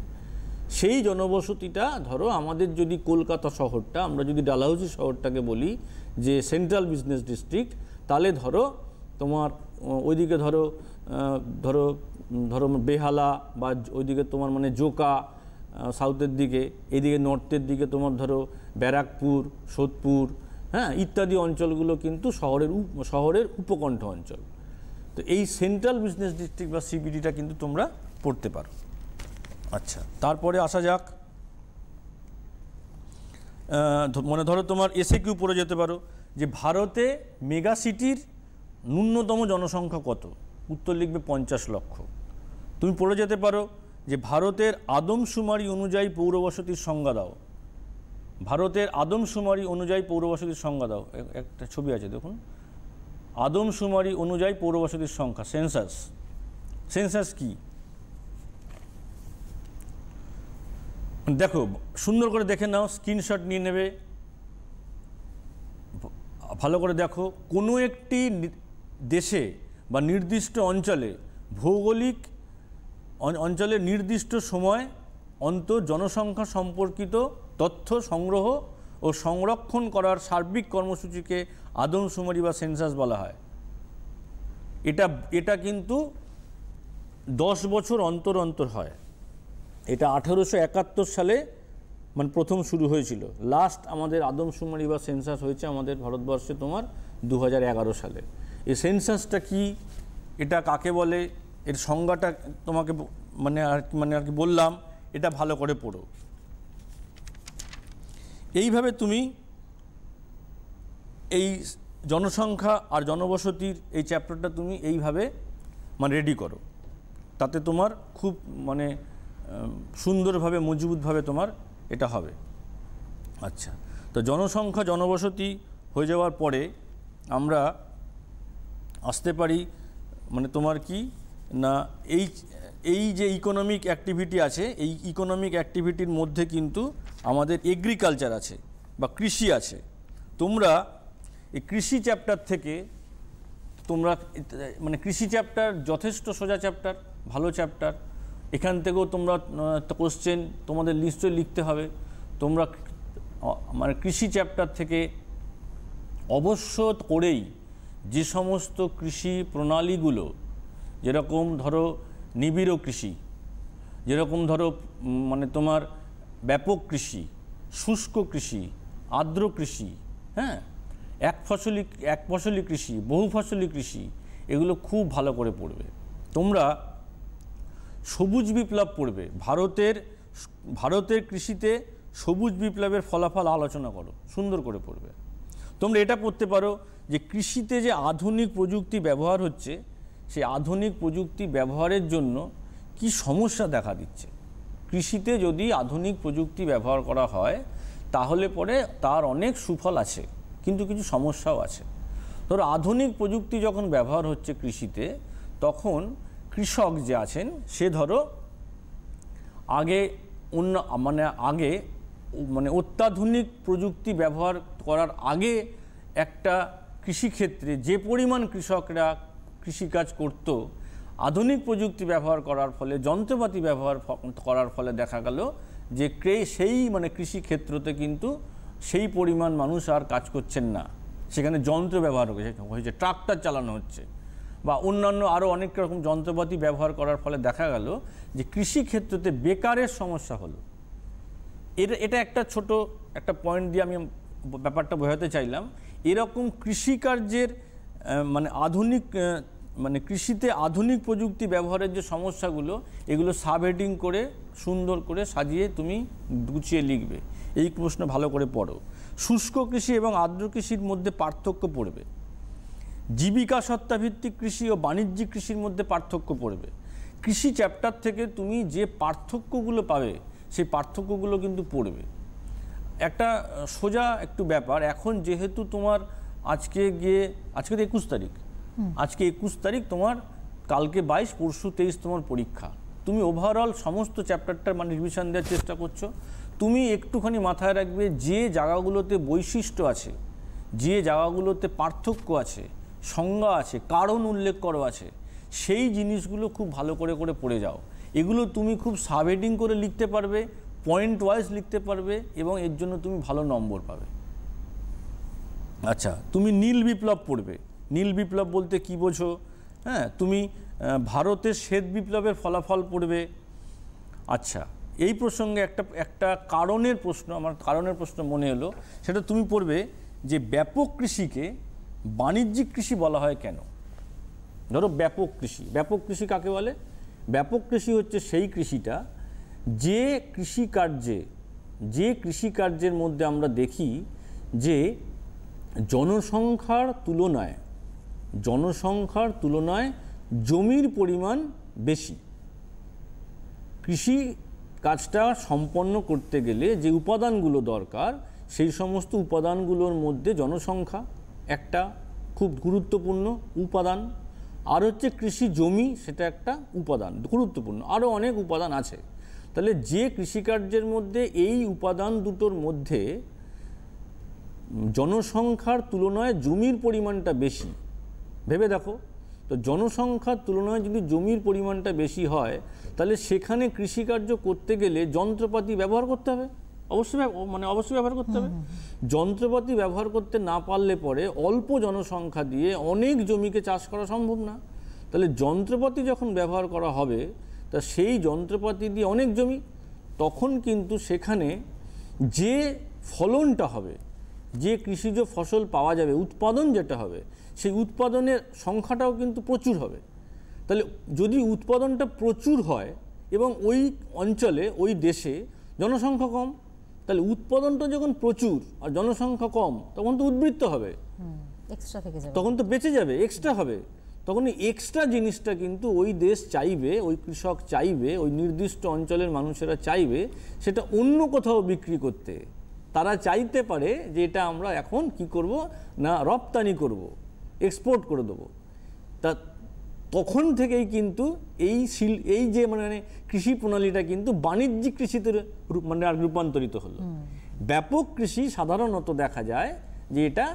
সেই জনবসতিটা ধরো আমাদের যদি কলকাতা শহরটা আমরা যদি ডালহাউসি শহরটাকে বলি যে সেন্ট্রাল বিজনেস ডিস্ট্রিক্ট তাহলে ধরো তোমার ওইদিকে ধরো ধরো ধরো বেহালা বা ওইদিকে তোমার মানে জোকা সাউথের দিকে এদিকে নর্থের দিকে তোমার ধরো ব্যারাকপুর সোদপুর হ্যাঁ ইত্যাদি অঞ্চলগুলো কিন্তু শহরের শহরের উপকণ্ঠ অঞ্চল তো এই সেন্ট্রাল বিজনেস ডিস্ট্রিক্ট বা সিবিডিটা কিন্তু তোমরা পড়তে পারো আচ্ছা তারপরে আসা যাক মনে ধরো তোমার এসে কিউ পড়ে যেতে পারো যে ভারতে মেগা সিটির ন্যূনতম জনসংখ্যা কত উত্তর লিখবে পঞ্চাশ লক্ষ তুমি পড়ে যেতে পারো যে ভারতের আদমশুমারি অনুযায়ী পৌরবসতির সংজ্ঞা দাও ভারতের আদমশুমারি অনুযায়ী পৌরবসতির সংজ্ঞা দাও একটা ছবি আছে দেখুন আদমশুমারি অনুযায়ী পৌরবাসীদের সংখ্যা সেন্সাস সেন্সাস কি দেখো সুন্দর করে দেখে নাও স্ক্রিনশট নিয়ে নেবে ভালো করে দেখো কোনো একটি দেশে বা নির্দিষ্ট অঞ্চলে ভৌগোলিক অঞ্চলে নির্দিষ্ট সময় অন্ত জনসংখ্যা সম্পর্কিত তথ্য সংগ্রহ ও সংরক্ষণ করার সার্বিক কর্মসূচিকে আদমশুমারি বা সেন্সাস বলা হয় এটা এটা কিন্তু দশ বছর অন্তর অন্তর হয় এটা আঠেরোশো একাত্তর সালে মানে প্রথম শুরু হয়েছিল লাস্ট আমাদের আদমশুমারি বা সেন্সাস হয়েছে আমাদের ভারতবর্ষে তোমার দু সালে এই সেন্সাসটা কি এটা কাকে বলে এর সংজ্ঞাটা তোমাকে মানে আর মানে আর কি বললাম এটা ভালো করে পড়ো এইভাবে তুমি এই জনসংখ্যা আর জনবসতির এই চ্যাপ্টারটা তুমি এইভাবে মানে রেডি করো তাতে তোমার খুব মানে সুন্দরভাবে মজবুতভাবে তোমার এটা হবে আচ্ছা তো জনসংখ্যা জনবসতি হয়ে যাওয়ার পরে আমরা আসতে পারি মানে তোমার কি না এই এই যে ইকোনমিক অ্যাক্টিভিটি আছে এই ইকোনমিক অ্যাক্টিভিটির মধ্যে কিন্তু আমাদের এগ্রিকালচার আছে বা কৃষি আছে তোমরা এই কৃষি চ্যাপ্টার থেকে তোমরা মানে কৃষি চ্যাপ্টার যথেষ্ট সোজা চ্যাপ্টার ভালো চ্যাপ্টার এখান থেকেও তোমরা কোশ্চেন তোমাদের নিশ্চয়ই লিখতে হবে তোমরা মানে কৃষি চ্যাপ্টার থেকে অবশ্য করেই যে সমস্ত কৃষি প্রণালীগুলো যেরকম ধরো নিবিড় কৃষি যেরকম ধরো মানে তোমার ব্যাপক কৃষি শুষ্ক কৃষি আর্দ্র কৃষি হ্যাঁ এক ফসলি এক ফসলি কৃষি বহু ফসলি কৃষি এগুলো খুব ভালো করে পড়বে তোমরা সবুজ বিপ্লব পড়বে ভারতের ভারতের কৃষিতে সবুজ বিপ্লবের ফলাফল আলোচনা করো সুন্দর করে পড়বে তোমরা এটা পড়তে পারো যে কৃষিতে যে আধুনিক প্রযুক্তি ব্যবহার হচ্ছে সেই আধুনিক প্রযুক্তি ব্যবহারের জন্য কি সমস্যা দেখা দিচ্ছে কৃষিতে যদি আধুনিক প্রযুক্তি ব্যবহার করা হয় তাহলে পরে তার অনেক সুফল আছে কিন্তু কিছু সমস্যাও আছে ধরো আধুনিক প্রযুক্তি যখন ব্যবহার হচ্ছে কৃষিতে তখন কৃষক যে আছেন সে ধরো আগে অন্য মানে আগে মানে অত্যাধুনিক প্রযুক্তি ব্যবহার করার আগে একটা কৃষিক্ষেত্রে যে পরিমাণ কৃষকরা কৃষিকাজ করতো আধুনিক প্রযুক্তি ব্যবহার করার ফলে যন্ত্রপাতি ব্যবহার করার ফলে দেখা গেল যে ক্রে সেই মানে কৃষিক্ষেত্রতে কিন্তু সেই পরিমাণ মানুষ আর কাজ করছেন না সেখানে যন্ত্র ব্যবহার হয়েছে ট্রাক্টর চালানো হচ্ছে বা অন্যান্য আরও অনেক রকম যন্ত্রপাতি ব্যবহার করার ফলে দেখা গেল যে কৃষিক্ষেত্রতে বেকারের সমস্যা হলো এটা এটা একটা ছোট একটা পয়েন্ট দিয়ে আমি ব্যাপারটা বোঝাতে চাইলাম এরকম কৃষিকার্যের মানে আধুনিক মানে কৃষিতে আধুনিক প্রযুক্তি ব্যবহারের যে সমস্যাগুলো এগুলো সাবহেডিং করে সুন্দর করে সাজিয়ে তুমি গুছিয়ে লিখবে এই প্রশ্ন ভালো করে পড়ো শুষ্ক কৃষি এবং আর্দ্র কৃষির মধ্যে পার্থক্য পড়বে জীবিকা সত্তাভিত্তিক কৃষি ও বাণিজ্যিক কৃষির মধ্যে পার্থক্য পড়বে কৃষি চ্যাপ্টার থেকে তুমি যে পার্থক্যগুলো পাবে সেই পার্থক্যগুলো কিন্তু পড়বে একটা সোজা একটু ব্যাপার এখন যেহেতু তোমার আজকে গিয়ে আজকে তো একুশ তারিখ আজকে একুশ তারিখ তোমার কালকে বাইশ পরশু তেইশ তোমার পরীক্ষা তুমি ওভারঅল সমস্ত চ্যাপ্টারটার মানে রিভিশন দেওয়ার চেষ্টা করছো তুমি একটুখানি মাথায় রাখবে যে জায়গাগুলোতে বৈশিষ্ট্য আছে যে জায়গাগুলোতে পার্থক্য আছে সংজ্ঞা আছে কারণ উল্লেখ করো আছে সেই জিনিসগুলো খুব ভালো করে করে পড়ে যাও এগুলো তুমি খুব সাবহেডিং করে লিখতে পারবে পয়েন্ট ওয়াইজ লিখতে পারবে এবং এর জন্য তুমি ভালো নম্বর পাবে আচ্ছা তুমি নীল বিপ্লব পড়বে নীল বিপ্লব বলতে কি বোঝো হ্যাঁ তুমি ভারতের শ্বেত বিপ্লবের ফলাফল পড়বে আচ্ছা এই প্রসঙ্গে একটা একটা কারণের প্রশ্ন আমার কারণের প্রশ্ন মনে হলো সেটা তুমি পড়বে যে ব্যাপক কৃষিকে বাণিজ্যিক কৃষি বলা হয় কেন ধরো ব্যাপক কৃষি ব্যাপক কৃষি কাকে বলে ব্যাপক কৃষি হচ্ছে সেই কৃষিটা যে কৃষিকার্যে যে কৃষিকার্যের মধ্যে আমরা দেখি যে জনসংখ্যার তুলনায় জনসংখ্যার তুলনায় জমির পরিমাণ বেশি কৃষি কাজটা সম্পন্ন করতে গেলে যে উপাদানগুলো দরকার সেই সমস্ত উপাদানগুলোর মধ্যে জনসংখ্যা একটা খুব গুরুত্বপূর্ণ উপাদান আর হচ্ছে কৃষি জমি সেটা একটা উপাদান গুরুত্বপূর্ণ আরও অনেক উপাদান আছে তাহলে যে কৃষিকার্যের মধ্যে এই উপাদান দুটোর মধ্যে জনসংখ্যার তুলনায় জমির পরিমাণটা বেশি ভেবে দেখো তো জনসংখ্যার তুলনায় যদি জমির পরিমাণটা বেশি হয় তাহলে সেখানে কৃষিকার্য করতে গেলে যন্ত্রপাতি ব্যবহার করতে হবে অবশ্যই মানে অবশ্যই ব্যবহার করতে হবে যন্ত্রপাতি ব্যবহার করতে না পারলে পরে অল্প জনসংখ্যা দিয়ে অনেক জমিকে চাষ করা সম্ভব না তাহলে যন্ত্রপাতি যখন ব্যবহার করা হবে তা সেই যন্ত্রপাতি দিয়ে অনেক জমি তখন কিন্তু সেখানে যে ফলনটা হবে যে কৃষিজ ফসল পাওয়া যাবে উৎপাদন যেটা হবে সেই উৎপাদনের সংখ্যাটাও কিন্তু প্রচুর হবে তাহলে যদি উৎপাদনটা প্রচুর হয় এবং ওই অঞ্চলে ওই দেশে জনসংখ্যা কম তাহলে উৎপাদনটা যখন প্রচুর আর জনসংখ্যা কম তখন তো উদ্বৃত্ত হবে তখন তো বেঁচে যাবে এক্সট্রা হবে তখন এক্সট্রা জিনিসটা কিন্তু ওই দেশ চাইবে ওই কৃষক চাইবে ওই নির্দিষ্ট অঞ্চলের মানুষেরা চাইবে সেটা অন্য কোথাও বিক্রি করতে তারা চাইতে পারে যে এটা আমরা এখন কি করব না রপ্তানি করব এক্সপোর্ট করে দেবো তা তখন থেকেই কিন্তু এই শিল এই যে মানে, মানে কৃষি প্রণালীটা কিন্তু বাণিজ্যিক কৃষিতে মানে আর রূপান্তরিত হলো ব্যাপক কৃষি সাধারণত দেখা যায় যে এটা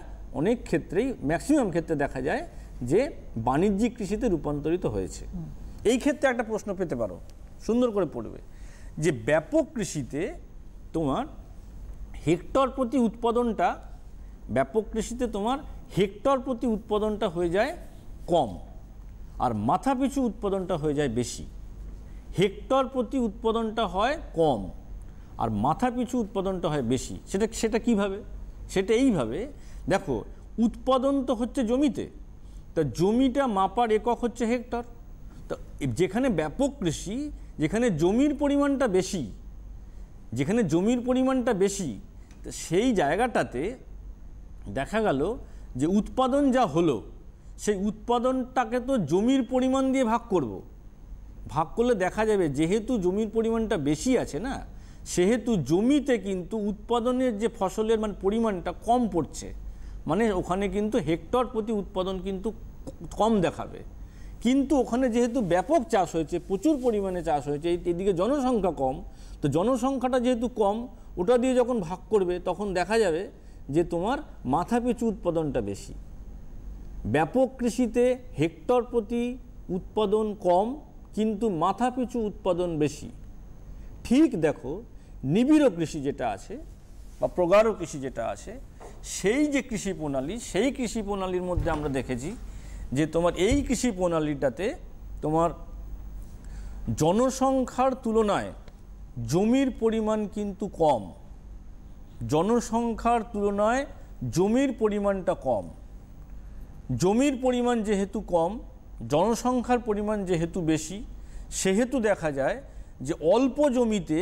অনেক ক্ষেত্রেই ম্যাক্সিমাম ক্ষেত্রে দেখা যায় যে বাণিজ্যিক কৃষিতে রূপান্তরিত হয়েছে এই ক্ষেত্রে একটা প্রশ্ন পেতে পারো সুন্দর করে পড়বে যে ব্যাপক কৃষিতে তোমার হেক্টর প্রতি উৎপাদনটা ব্যাপক কৃষিতে তোমার হেক্টর প্রতি উৎপাদনটা হয়ে যায় কম আর মাথা পিছু উৎপাদনটা হয়ে যায় বেশি হেক্টর প্রতি উৎপাদনটা হয় কম আর মাথা পিছু উৎপাদনটা হয় বেশি সেটা সেটা কীভাবে সেটা এইভাবে দেখো উৎপাদন তো হচ্ছে জমিতে তা জমিটা মাপার একক হচ্ছে হেক্টর তা যেখানে ব্যাপক কৃষি যেখানে জমির পরিমাণটা বেশি যেখানে জমির পরিমাণটা বেশি সেই জায়গাটাতে দেখা গেল যে উৎপাদন যা হলো সেই উৎপাদনটাকে তো জমির পরিমাণ দিয়ে ভাগ করব। ভাগ করলে দেখা যাবে যেহেতু জমির পরিমাণটা বেশি আছে না সেহেতু জমিতে কিন্তু উৎপাদনের যে ফসলের মানে পরিমাণটা কম পড়ছে মানে ওখানে কিন্তু হেক্টর প্রতি উৎপাদন কিন্তু কম দেখাবে কিন্তু ওখানে যেহেতু ব্যাপক চাষ হয়েছে প্রচুর পরিমাণে চাষ হয়েছে এদিকে জনসংখ্যা কম তো জনসংখ্যাটা যেহেতু কম ওটা দিয়ে যখন ভাগ করবে তখন দেখা যাবে যে তোমার মাথা পিছু উৎপাদনটা বেশি ব্যাপক কৃষিতে হেক্টর প্রতি উৎপাদন কম কিন্তু মাথা পিছু উৎপাদন বেশি ঠিক দেখো নিবিড় কৃষি যেটা আছে বা প্রগাঢ় কৃষি যেটা আছে সেই যে কৃষি প্রণালী সেই কৃষি প্রণালীর মধ্যে আমরা দেখেছি যে তোমার এই কৃষি প্রণালীটাতে তোমার জনসংখ্যার তুলনায় জমির পরিমাণ কিন্তু কম জনসংখ্যার তুলনায় জমির পরিমাণটা কম জমির পরিমাণ যেহেতু কম জনসংখ্যার পরিমাণ যেহেতু বেশি সেহেতু দেখা যায় যে অল্প জমিতে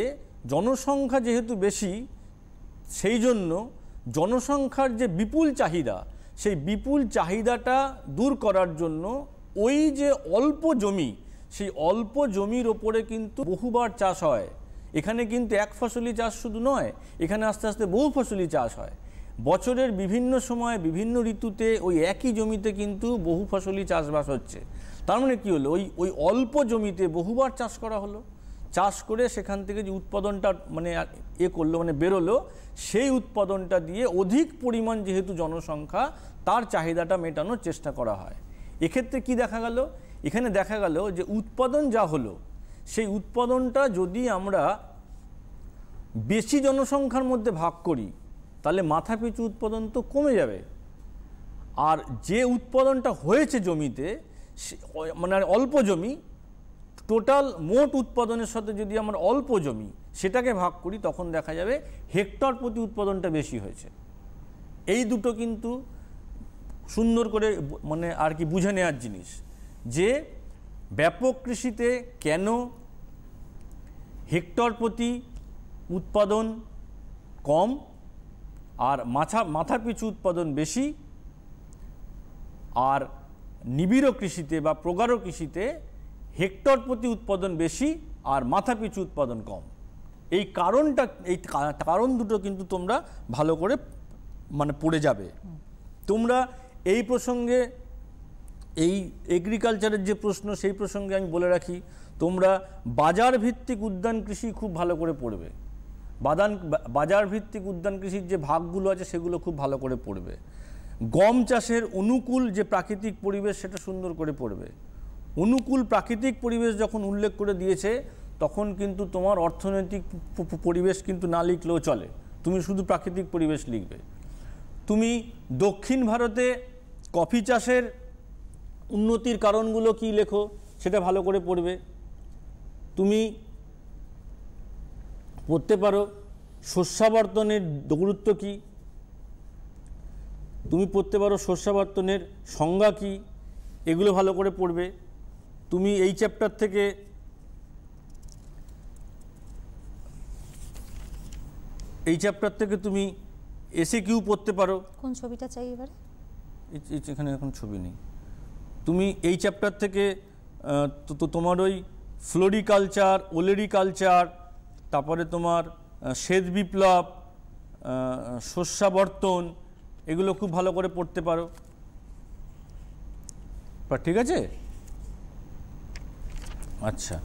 জনসংখ্যা যেহেতু বেশি সেই জন্য জনসংখ্যার যে বিপুল চাহিদা সেই বিপুল চাহিদাটা দূর করার জন্য ওই যে অল্প জমি সেই অল্প জমির ওপরে কিন্তু বহুবার চাষ হয় এখানে কিন্তু এক ফসলি চাষ শুধু নয় এখানে আস্তে আস্তে বহু ফসলি চাষ হয় বছরের বিভিন্ন সময় বিভিন্ন ঋতুতে ওই একই জমিতে কিন্তু বহু ফসলি চাষবাস হচ্ছে তার মানে কী হলো ওই ওই অল্প জমিতে বহুবার চাষ করা হলো চাষ করে সেখান থেকে যে উৎপাদনটা মানে এ করলো মানে বেরোলো সেই উৎপাদনটা দিয়ে অধিক পরিমাণ যেহেতু জনসংখ্যা তার চাহিদাটা মেটানোর চেষ্টা করা হয় এক্ষেত্রে কি দেখা গেল এখানে দেখা গেল যে উৎপাদন যা হলো সেই উৎপাদনটা যদি আমরা বেশি জনসংখ্যার মধ্যে ভাগ করি তাহলে মাথা পিছু উৎপাদন তো কমে যাবে আর যে উৎপাদনটা হয়েছে জমিতে মানে অল্প জমি টোটাল মোট উৎপাদনের সাথে যদি আমার অল্প জমি সেটাকে ভাগ করি তখন দেখা যাবে হেক্টর প্রতি উৎপাদনটা বেশি হয়েছে এই দুটো কিন্তু সুন্দর করে মানে আর কি বুঝে নেওয়ার জিনিস যে ব্যাপক কৃষিতে কেন হেক্টর প্রতি উৎপাদন কম আর মাথা মাথা পিছু উৎপাদন বেশি আর নিবিড় কৃষিতে বা প্রগাঢ় কৃষিতে হেক্টর প্রতি উৎপাদন বেশি আর মাথা পিছু উৎপাদন কম এই কারণটা এই কারণ দুটো কিন্তু তোমরা ভালো করে মানে পড়ে যাবে তোমরা এই প্রসঙ্গে এই এগ্রিকালচারের যে প্রশ্ন সেই প্রসঙ্গে আমি বলে রাখি তোমরা বাজার ভিত্তিক উদ্যান কৃষি খুব ভালো করে পড়বে বাদান বাজার ভিত্তিক উদ্যান কৃষির যে ভাগগুলো আছে সেগুলো খুব ভালো করে পড়বে গম চাষের অনুকূল যে প্রাকৃতিক পরিবেশ সেটা সুন্দর করে পড়বে অনুকূল প্রাকৃতিক পরিবেশ যখন উল্লেখ করে দিয়েছে তখন কিন্তু তোমার অর্থনৈতিক পরিবেশ কিন্তু না লিখলেও চলে তুমি শুধু প্রাকৃতিক পরিবেশ লিখবে তুমি দক্ষিণ ভারতে কফি চাষের উন্নতির কারণগুলো কি লেখো সেটা ভালো করে পড়বে তুমি পড়তে পারো শস্যাবর্তনের গুরুত্ব কি তুমি পড়তে পারো শস্যাবর্তনের সংজ্ঞা কি এগুলো ভালো করে পড়বে তুমি এই চ্যাপ্টার থেকে এই চ্যাপ্টার থেকে তুমি এসে কিউ e পড়তে পারো কোন ছবিটা চাই এবার এখানে এখন ছবি নেই তুমি এই চ্যাপ্টার থেকে তো তোমার ওই ফ্লোরিকালচার ওলেরিকালচার তারপরে তোমার শ্বেত বিপ্লব শস্যাবর্তন এগুলো খুব ভালো করে পড়তে পারো ঠিক আছে আচ্ছা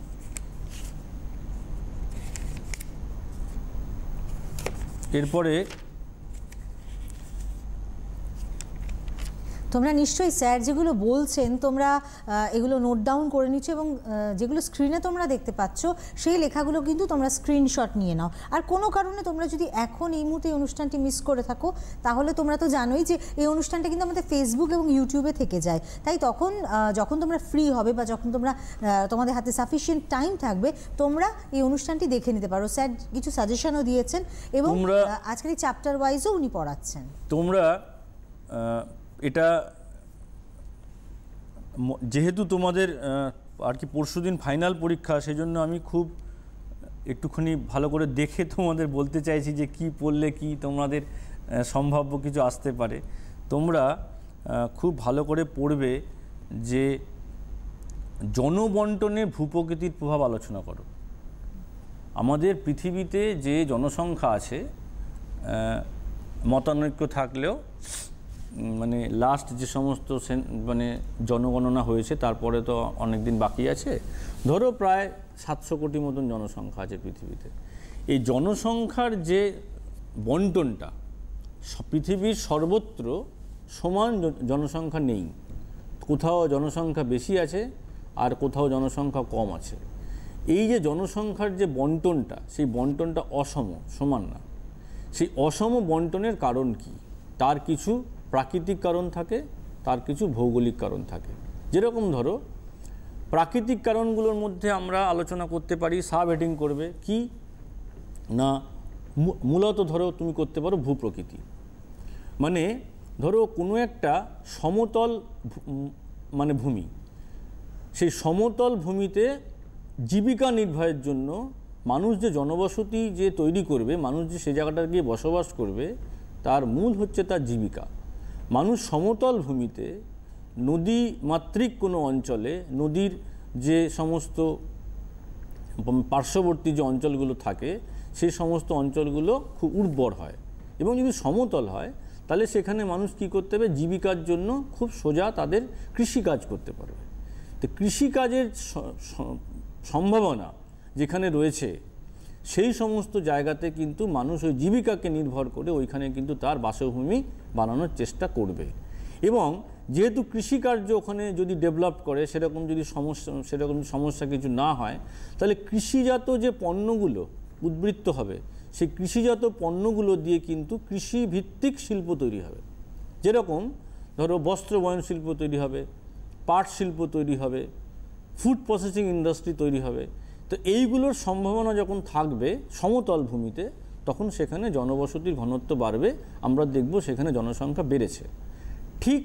এরপরে তোমরা নিশ্চয়ই স্যার যেগুলো বলছেন তোমরা এগুলো নোট ডাউন করে নিচ্ছ এবং যেগুলো স্ক্রিনে তোমরা দেখতে পাচ্ছ সেই লেখাগুলো কিন্তু তোমরা স্ক্রিনশট নিয়ে নাও আর কোনো কারণে তোমরা যদি এখন এই মুহূর্তে অনুষ্ঠানটি মিস করে থাকো তাহলে তোমরা তো জানোই যে এই অনুষ্ঠানটা কিন্তু আমাদের ফেসবুক এবং ইউটিউবে থেকে যায় তাই তখন যখন তোমরা ফ্রি হবে বা যখন তোমরা তোমাদের হাতে সাফিসিয়েন্ট টাইম থাকবে তোমরা এই অনুষ্ঠানটি দেখে নিতে পারো স্যার কিছু সাজেশনও দিয়েছেন এবং আজকের চ্যাপ্টার ওয়াইজও উনি পড়াচ্ছেন তোমরা এটা যেহেতু তোমাদের আর কি পরশু দিন ফাইনাল পরীক্ষা সেজন্য আমি খুব একটুখানি ভালো করে দেখে তোমাদের বলতে চাইছি যে কি পড়লে কি তোমাদের সম্ভাব্য কিছু আসতে পারে তোমরা খুব ভালো করে পড়বে যে জনবন্টনে ভূপ্রকৃতির প্রভাব আলোচনা করো আমাদের পৃথিবীতে যে জনসংখ্যা আছে মতানৈক্য থাকলেও মানে লাস্ট যে সমস্ত মানে জনগণনা হয়েছে তারপরে তো অনেক দিন বাকি আছে ধরো প্রায় সাতশো কোটি মতন জনসংখ্যা আছে পৃথিবীতে এই জনসংখ্যার যে বন্টনটা পৃথিবীর সর্বত্র সমান জনসংখ্যা নেই কোথাও জনসংখ্যা বেশি আছে আর কোথাও জনসংখ্যা কম আছে এই যে জনসংখ্যার যে বন্টনটা সেই বন্টনটা অসম সমান না সেই অসম বন্টনের কারণ কি তার কিছু প্রাকৃতিক কারণ থাকে তার কিছু ভৌগোলিক কারণ থাকে যেরকম ধরো প্রাকৃতিক কারণগুলোর মধ্যে আমরা আলোচনা করতে পারি সাব হেডিং করবে কি না মূলত ধরো তুমি করতে পারো ভূপ্রকৃতি মানে ধরো কোনো একটা সমতল মানে ভূমি সেই সমতল ভূমিতে জীবিকা নির্বাহের জন্য মানুষ যে জনবসতি যে তৈরি করবে মানুষ যে সে জায়গাটা গিয়ে বসবাস করবে তার মূল হচ্ছে তার জীবিকা মানুষ সমতল ভূমিতে নদী মাতৃক কোনো অঞ্চলে নদীর যে সমস্ত পার্শ্ববর্তী যে অঞ্চলগুলো থাকে সেই সমস্ত অঞ্চলগুলো খুব উর্বর হয় এবং যদি সমতল হয় তাহলে সেখানে মানুষ কি করতে হবে জীবিকার জন্য খুব সোজা তাদের কৃষিকাজ করতে পারবে তো কৃষিকাজের সম্ভাবনা যেখানে রয়েছে সেই সমস্ত জায়গাতে কিন্তু মানুষ ওই জীবিকাকে নির্ভর করে ওইখানে কিন্তু তার বাসভূমি বানানোর চেষ্টা করবে এবং যেহেতু কৃষিকার্য ওখানে যদি ডেভেলপ করে সেরকম যদি সমস্যা সেরকম সমস্যা কিছু না হয় তাহলে কৃষিজাত যে পণ্যগুলো উদ্বৃত্ত হবে সেই কৃষিজাত পণ্যগুলো দিয়ে কিন্তু কৃষিভিত্তিক শিল্প তৈরি হবে যেরকম ধরো বস্ত্র বয়ন শিল্প তৈরি হবে পাট শিল্প তৈরি হবে ফুড প্রসেসিং ইন্ডাস্ট্রি তৈরি হবে তো এইগুলোর সম্ভাবনা যখন থাকবে সমতল ভূমিতে তখন সেখানে জনবসতির ঘনত্ব বাড়বে আমরা দেখব সেখানে জনসংখ্যা বেড়েছে ঠিক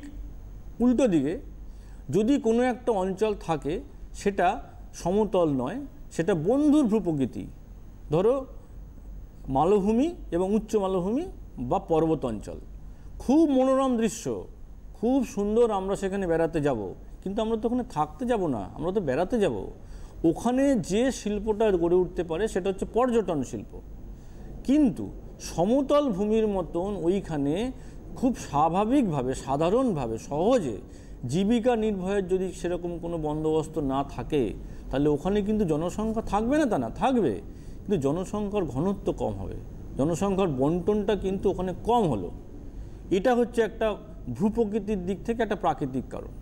উল্টো দিকে যদি কোনো একটা অঞ্চল থাকে সেটা সমতল নয় সেটা বন্ধুর ভূপ্রকৃতি ধরো মালভূমি এবং উচ্চ মালভূমি বা পর্বত অঞ্চল খুব মনোরম দৃশ্য খুব সুন্দর আমরা সেখানে বেড়াতে যাব কিন্তু আমরা তো ওখানে থাকতে যাব না আমরা তো বেড়াতে যাব ওখানে যে শিল্পটা গড়ে উঠতে পারে সেটা হচ্ছে পর্যটন শিল্প কিন্তু সমতল ভূমির মতন ওইখানে খুব স্বাভাবিকভাবে সাধারণভাবে সহজে জীবিকা নির্ভয়ের যদি সেরকম কোনো বন্দোবস্ত না থাকে তাহলে ওখানে কিন্তু জনসংখ্যা থাকবে না তা না থাকবে কিন্তু জনসংখ্যার ঘনত্ব কম হবে জনসংখ্যার বন্টনটা কিন্তু ওখানে কম হলো এটা হচ্ছে একটা ভূপ্রকৃতির দিক থেকে একটা প্রাকৃতিক কারণ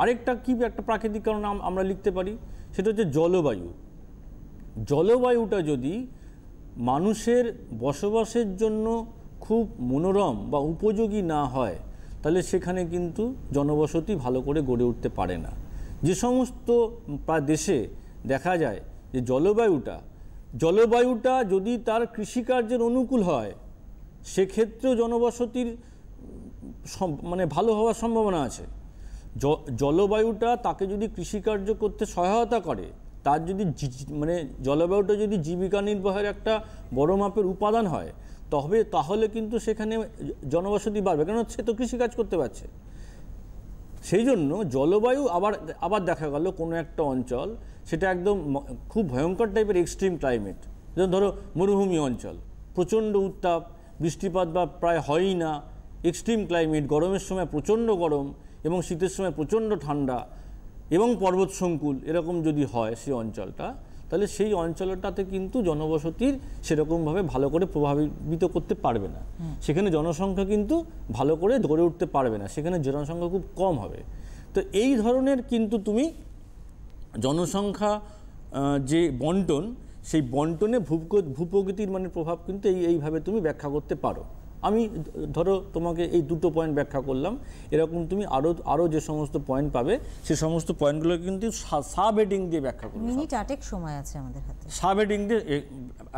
আরেকটা কি একটা প্রাকৃতিক কারণ আমরা লিখতে পারি সেটা হচ্ছে জলবায়ু জলবায়ুটা যদি মানুষের বসবাসের জন্য খুব মনোরম বা উপযোগী না হয় তাহলে সেখানে কিন্তু জনবসতি ভালো করে গড়ে উঠতে পারে না যে সমস্ত দেশে দেখা যায় যে জলবায়ুটা জলবায়ুটা যদি তার কৃষিকার্যের অনুকূল হয় সেক্ষেত্রেও জনবসতির মানে ভালো হওয়ার সম্ভাবনা আছে জলবায়ুটা তাকে যদি কৃষিকার্য করতে সহায়তা করে তার যদি মানে জলবায়ুটা যদি জীবিকা নির্বাহের একটা বড় মাপের উপাদান হয় তবে তাহলে কিন্তু সেখানে জনবসতি বাড়বে কেন সে তো কৃষিকাজ করতে পারছে সেই জন্য জলবায়ু আবার আবার দেখা গেল কোনো একটা অঞ্চল সেটা একদম খুব ভয়ঙ্কর টাইপের এক্সট্রিম ক্লাইমেট যেমন ধরো মরুভূমি অঞ্চল প্রচণ্ড উত্তাপ বৃষ্টিপাত বা প্রায় হয়ই না এক্সট্রিম ক্লাইমেট গরমের সময় প্রচণ্ড গরম এবং শীতের সময় প্রচণ্ড ঠান্ডা এবং পর্বত সংকুল এরকম যদি হয় সেই অঞ্চলটা তাহলে সেই অঞ্চলটাতে কিন্তু জনবসতির সেরকমভাবে ভালো করে প্রভাবিত করতে পারবে না সেখানে জনসংখ্যা কিন্তু ভালো করে ধরে উঠতে পারবে না সেখানে জনসংখ্যা খুব কম হবে তো এই ধরনের কিন্তু তুমি জনসংখ্যা যে বন্টন সেই বন্টনে ভূপ্রকৃতির মানে প্রভাব কিন্তু এই এইভাবে তুমি ব্যাখ্যা করতে পারো আমি ধরো তোমাকে এই দুটো পয়েন্ট ব্যাখ্যা করলাম এরকম তুমি আরও আরও যে সমস্ত পয়েন্ট পাবে সে সমস্ত পয়েন্টগুলো কিন্তু সাব হেডিং দিয়ে ব্যাখ্যা করবে মিনিট আটেক সময় আছে আমাদের হাতে সাব হেডিং দিয়ে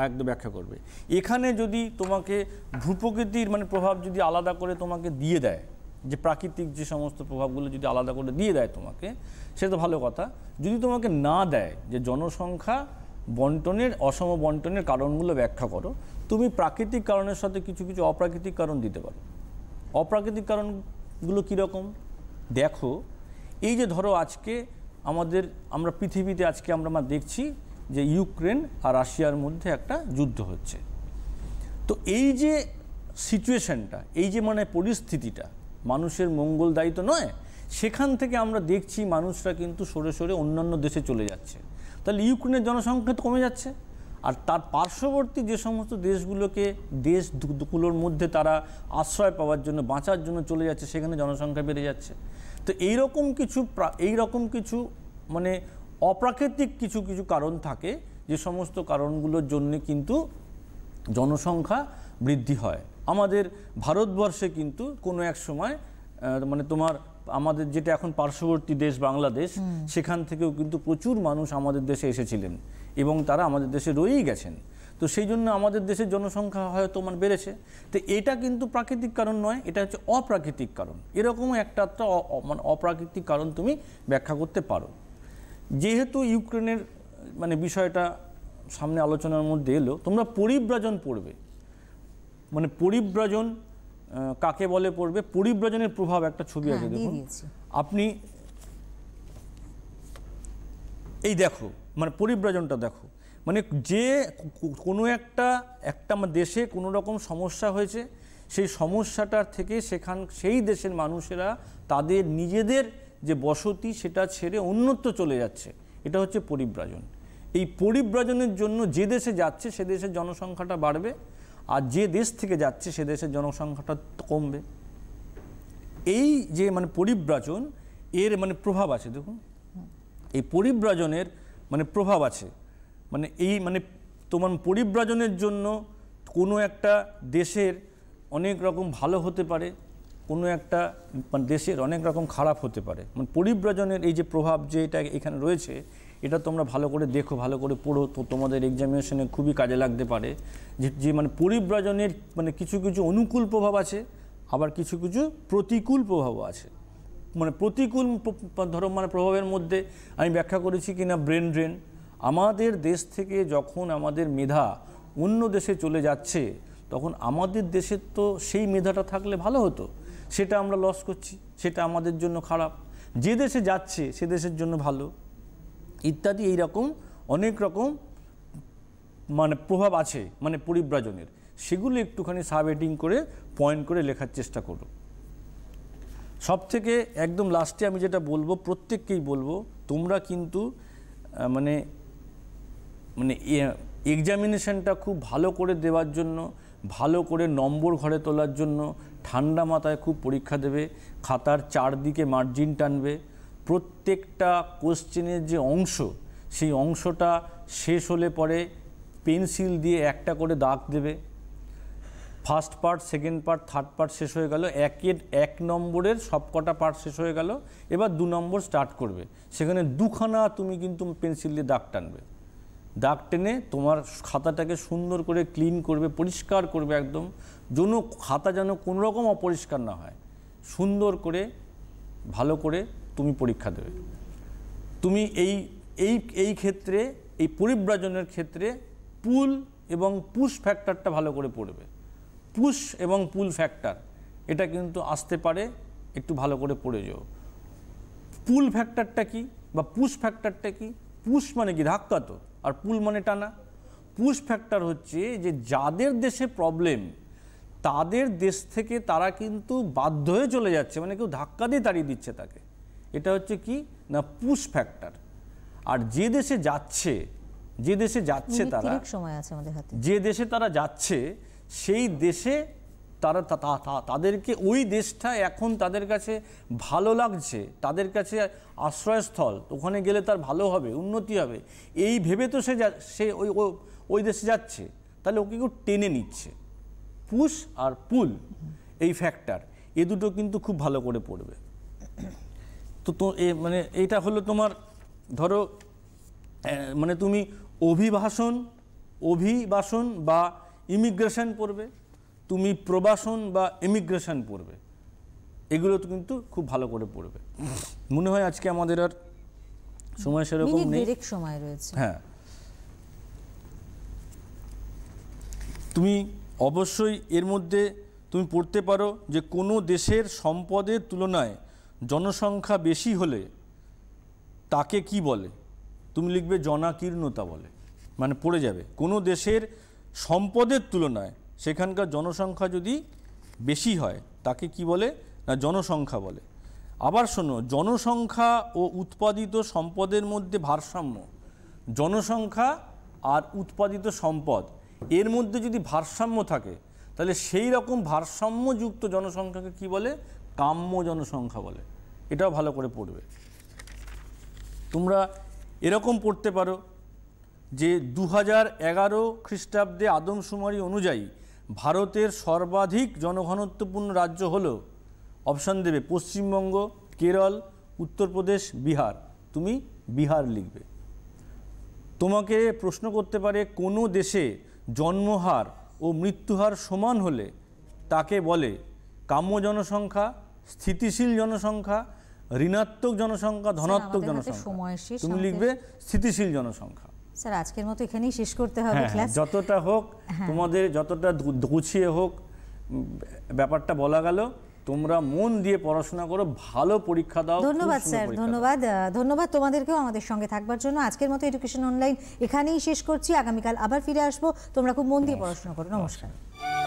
একদম ব্যাখ্যা করবে এখানে যদি তোমাকে ভূপ্রকৃতির মানে প্রভাব যদি আলাদা করে তোমাকে দিয়ে দেয় যে প্রাকৃতিক যে সমস্ত প্রভাবগুলো যদি আলাদা করে দিয়ে দেয় তোমাকে সে তো ভালো কথা যদি তোমাকে না দেয় যে জনসংখ্যা বন্টনের অসম বন্টনের কারণগুলো ব্যাখ্যা করো তুমি প্রাকৃতিক কারণের সাথে কিছু কিছু অপ্রাকৃতিক কারণ দিতে পারো অপ্রাকৃতিক কারণগুলো কীরকম দেখো এই যে ধরো আজকে আমাদের আমরা পৃথিবীতে আজকে আমরা মা দেখছি যে ইউক্রেন আর রাশিয়ার মধ্যে একটা যুদ্ধ হচ্ছে তো এই যে সিচুয়েশানটা এই যে মানে পরিস্থিতিটা মানুষের মঙ্গল দায়িত্ব নয় সেখান থেকে আমরা দেখছি মানুষরা কিন্তু সরে সরে অন্যান্য দেশে চলে যাচ্ছে তাহলে ইউক্রেনের জনসংখ্যা তো কমে যাচ্ছে আর তার পার্শ্ববর্তী যে সমস্ত দেশগুলোকে দেশ মধ্যে তারা আশ্রয় পাওয়ার জন্য বাঁচার জন্য চলে যাচ্ছে সেখানে জনসংখ্যা বেড়ে যাচ্ছে তো এই রকম কিছু এইরকম কিছু মানে অপ্রাকৃতিক কিছু কিছু কারণ থাকে যে সমস্ত কারণগুলোর জন্য কিন্তু জনসংখ্যা বৃদ্ধি হয় আমাদের ভারতবর্ষে কিন্তু কোনো এক সময় মানে তোমার আমাদের যেটা এখন পার্শ্ববর্তী দেশ বাংলাদেশ সেখান থেকেও কিন্তু প্রচুর মানুষ আমাদের দেশে এসেছিলেন এবং তারা আমাদের দেশে রয়েই গেছেন তো সেই জন্য আমাদের দেশের জনসংখ্যা হয়তো মানে বেড়েছে তো এটা কিন্তু প্রাকৃতিক কারণ নয় এটা হচ্ছে অপ্রাকৃতিক কারণ এরকমও একটা মানে অপ্রাকৃতিক কারণ তুমি ব্যাখ্যা করতে পারো যেহেতু ইউক্রেনের মানে বিষয়টা সামনে আলোচনার মধ্যে এলো তোমরা পরিব্রাজন পড়বে মানে পরিব্রাজন কাকে বলে পড়বে পরিব্রাজনের প্রভাব একটা ছবি আছে হ্যাঁ, দেখুন আপনি এই দেখো মানে পরিব্রাজনটা দেখো মানে যে কোনো একটা একটা দেশে কোনো রকম সমস্যা হয়েছে সেই সমস্যাটার থেকে সেখান সেই দেশের মানুষেরা তাদের নিজেদের যে বসতি সেটা ছেড়ে অন্যত্র চলে যাচ্ছে এটা হচ্ছে পরিব্রাজন এই পরিব্রাজনের জন্য যে দেশে যাচ্ছে সে দেশের জনসংখ্যাটা বাড়বে আর যে দেশ থেকে যাচ্ছে সে দেশের জনসংখ্যাটা কমবে এই যে মানে পরিব্রাজন এর মানে প্রভাব আছে দেখুন এই পরিব্রাজনের মানে প্রভাব আছে মানে এই মানে তোমার পরিব্রাজনের জন্য কোনো একটা দেশের অনেক রকম ভালো হতে পারে কোনো একটা মানে দেশের অনেক রকম খারাপ হতে পারে মানে পরিব্রাজনের এই যে প্রভাব যে এটা এখানে রয়েছে এটা তোমরা ভালো করে দেখো ভালো করে পড়ো তো তোমাদের এক্সামিনেশনে খুবই কাজে লাগতে পারে যে যে মানে পরিব্রাজনের মানে কিছু কিছু অনুকূল প্রভাব আছে আবার কিছু কিছু প্রতিকূল প্রভাবও আছে মানে প্রতিকূল ধরো মানে প্রভাবের মধ্যে আমি ব্যাখ্যা করেছি কিনা ব্রেন ড্রেন আমাদের দেশ থেকে যখন আমাদের মেধা অন্য দেশে চলে যাচ্ছে তখন আমাদের দেশের তো সেই মেধাটা থাকলে ভালো হতো সেটা আমরা লস করছি সেটা আমাদের জন্য খারাপ যে দেশে যাচ্ছে সে দেশের জন্য ভালো ইত্যাদি এই রকম অনেক রকম মানে প্রভাব আছে মানে পরিব্রাজনের সেগুলো একটুখানি সাবএডিং করে পয়েন্ট করে লেখার চেষ্টা করো সব থেকে একদম লাস্টে আমি যেটা বলবো প্রত্যেককেই বলবো তোমরা কিন্তু মানে মানে এক্সামিনেশনটা খুব ভালো করে দেওয়ার জন্য ভালো করে নম্বর ঘরে তোলার জন্য ঠান্ডা মাথায় খুব পরীক্ষা দেবে খাতার চারদিকে মার্জিন টানবে প্রত্যেকটা কোশ্চেনের যে অংশ সেই অংশটা শেষ হলে পরে পেন্সিল দিয়ে একটা করে দাগ দেবে first part second part third part শেষ হয়ে গেল একের এক নম্বরের সবকটা পার্ট শেষ হয়ে গেল এবার দু নম্বর স্টার্ট করবে সেখানে দুখানা তুমি কিন্তু পেন্সিল দিয়ে দাগ টানবে দাগ টেনে তোমার খাতাটাকে সুন্দর করে ক্লিন করবে পরিষ্কার করবে একদম যেন খাতা যেন কোনোরকম অপরিষ্কার না হয় সুন্দর করে ভালো করে তুমি পরীক্ষা দেবে তুমি এই এই এই ক্ষেত্রে এই পরিব্রাজনের ক্ষেত্রে পুল এবং পুশ ফ্যাক্টরটা ভালো করে পড়বে পুশ এবং পুল ফ্যাক্টর এটা কিন্তু আসতে পারে একটু ভালো করে পড়ে যাও পুল ফ্যাক্টরটা কি বা পুশ ফ্যাক্টরটা কি পুশ মানে কি ধাক্কা তো আর পুল মানে টানা পুশ ফ্যাক্টর হচ্ছে যে যাদের দেশে প্রবলেম তাদের দেশ থেকে তারা কিন্তু বাধ্য হয়ে চলে যাচ্ছে মানে কেউ ধাক্কা দিয়ে তাড়িয়ে দিচ্ছে তাকে এটা হচ্ছে কি না পুশ ফ্যাক্টর আর যে দেশে যাচ্ছে যে দেশে যাচ্ছে তারা সময় যে দেশে তারা যাচ্ছে সেই দেশে তারা তাদেরকে ওই দেশটা এখন তাদের কাছে ভালো লাগছে তাদের কাছে আশ্রয়স্থল ওখানে গেলে তার ভালো হবে উন্নতি হবে এই ভেবে তো সে সে ওই ওই দেশে যাচ্ছে তাহলে ওকে কেউ টেনে নিচ্ছে পুশ আর পুল এই ফ্যাক্টর এ দুটো কিন্তু খুব ভালো করে পড়বে তো তো এ মানে এটা হলো তোমার ধরো মানে তুমি অভিবাসন অভিবাসন বা ইমিগ্রেশন পড়বে তুমি প্রবাসন বা ইমিগ্রেশন পড়বে এগুলো তো কিন্তু খুব ভালো করে পড়বে মনে হয় আজকে আমাদের আর সময় সেরকম নেই সময় রয়েছে হ্যাঁ তুমি অবশ্যই এর মধ্যে তুমি পড়তে পারো যে কোনো দেশের সম্পদের তুলনায় জনসংখ্যা বেশি হলে তাকে কি বলে তুমি লিখবে জনাকীর্ণতা বলে মানে পড়ে যাবে কোনো দেশের সম্পদের তুলনায় সেখানকার জনসংখ্যা যদি বেশি হয় তাকে কি বলে না জনসংখ্যা বলে আবার শোনো জনসংখ্যা ও উৎপাদিত সম্পদের মধ্যে ভারসাম্য জনসংখ্যা আর উৎপাদিত সম্পদ এর মধ্যে যদি ভারসাম্য থাকে তাহলে সেই রকম ভারসাম্যযুক্ত জনসংখ্যাকে কি বলে কাম্য জনসংখ্যা বলে এটাও ভালো করে পড়বে তোমরা এরকম পড়তে পারো যে দু হাজার এগারো খ্রিস্টাব্দে আদমশুমারি অনুযায়ী ভারতের সর্বাধিক জনঘনত্বপূর্ণ রাজ্য হল অপশান দেবে পশ্চিমবঙ্গ কেরল উত্তরপ্রদেশ বিহার তুমি বিহার লিখবে তোমাকে প্রশ্ন করতে পারে কোনো দেশে জন্মহার ও মৃত্যুহার সমান হলে তাকে বলে কাম্য জনসংখ্যা স্থিতিশীল জনসংখ্যা ঋণাত্মক জনসংখ্যা ধনাত্মক জনসংখ্যা তুমি লিখবে স্থিতিশীল জনসংখ্যা স্যার আজকের মতো এখানেই শেষ করতে হবে ক্লাস হ্যাঁ, হ্যাঁ, যতটা হোক হ্যাঁ। তোমাদের যতটা গুছিয়ে হোক ব্যাপারটা বলা গেল তোমরা মন দিয়ে পড়াশোনা করো ভালো পরীক্ষা দাও ধন্যবাদ স্যার ধন্যবাদ ধন্যবাদ তোমাদেরকেও আমাদের সঙ্গে থাকবার জন্য আজকের মতো এডুকেশন অনলাইন এখানেই শেষ করছি আগামীকাল আবার ফিরে আসবো তোমরা খুব মন দিয়ে পড়াশোনা করো নমস্কার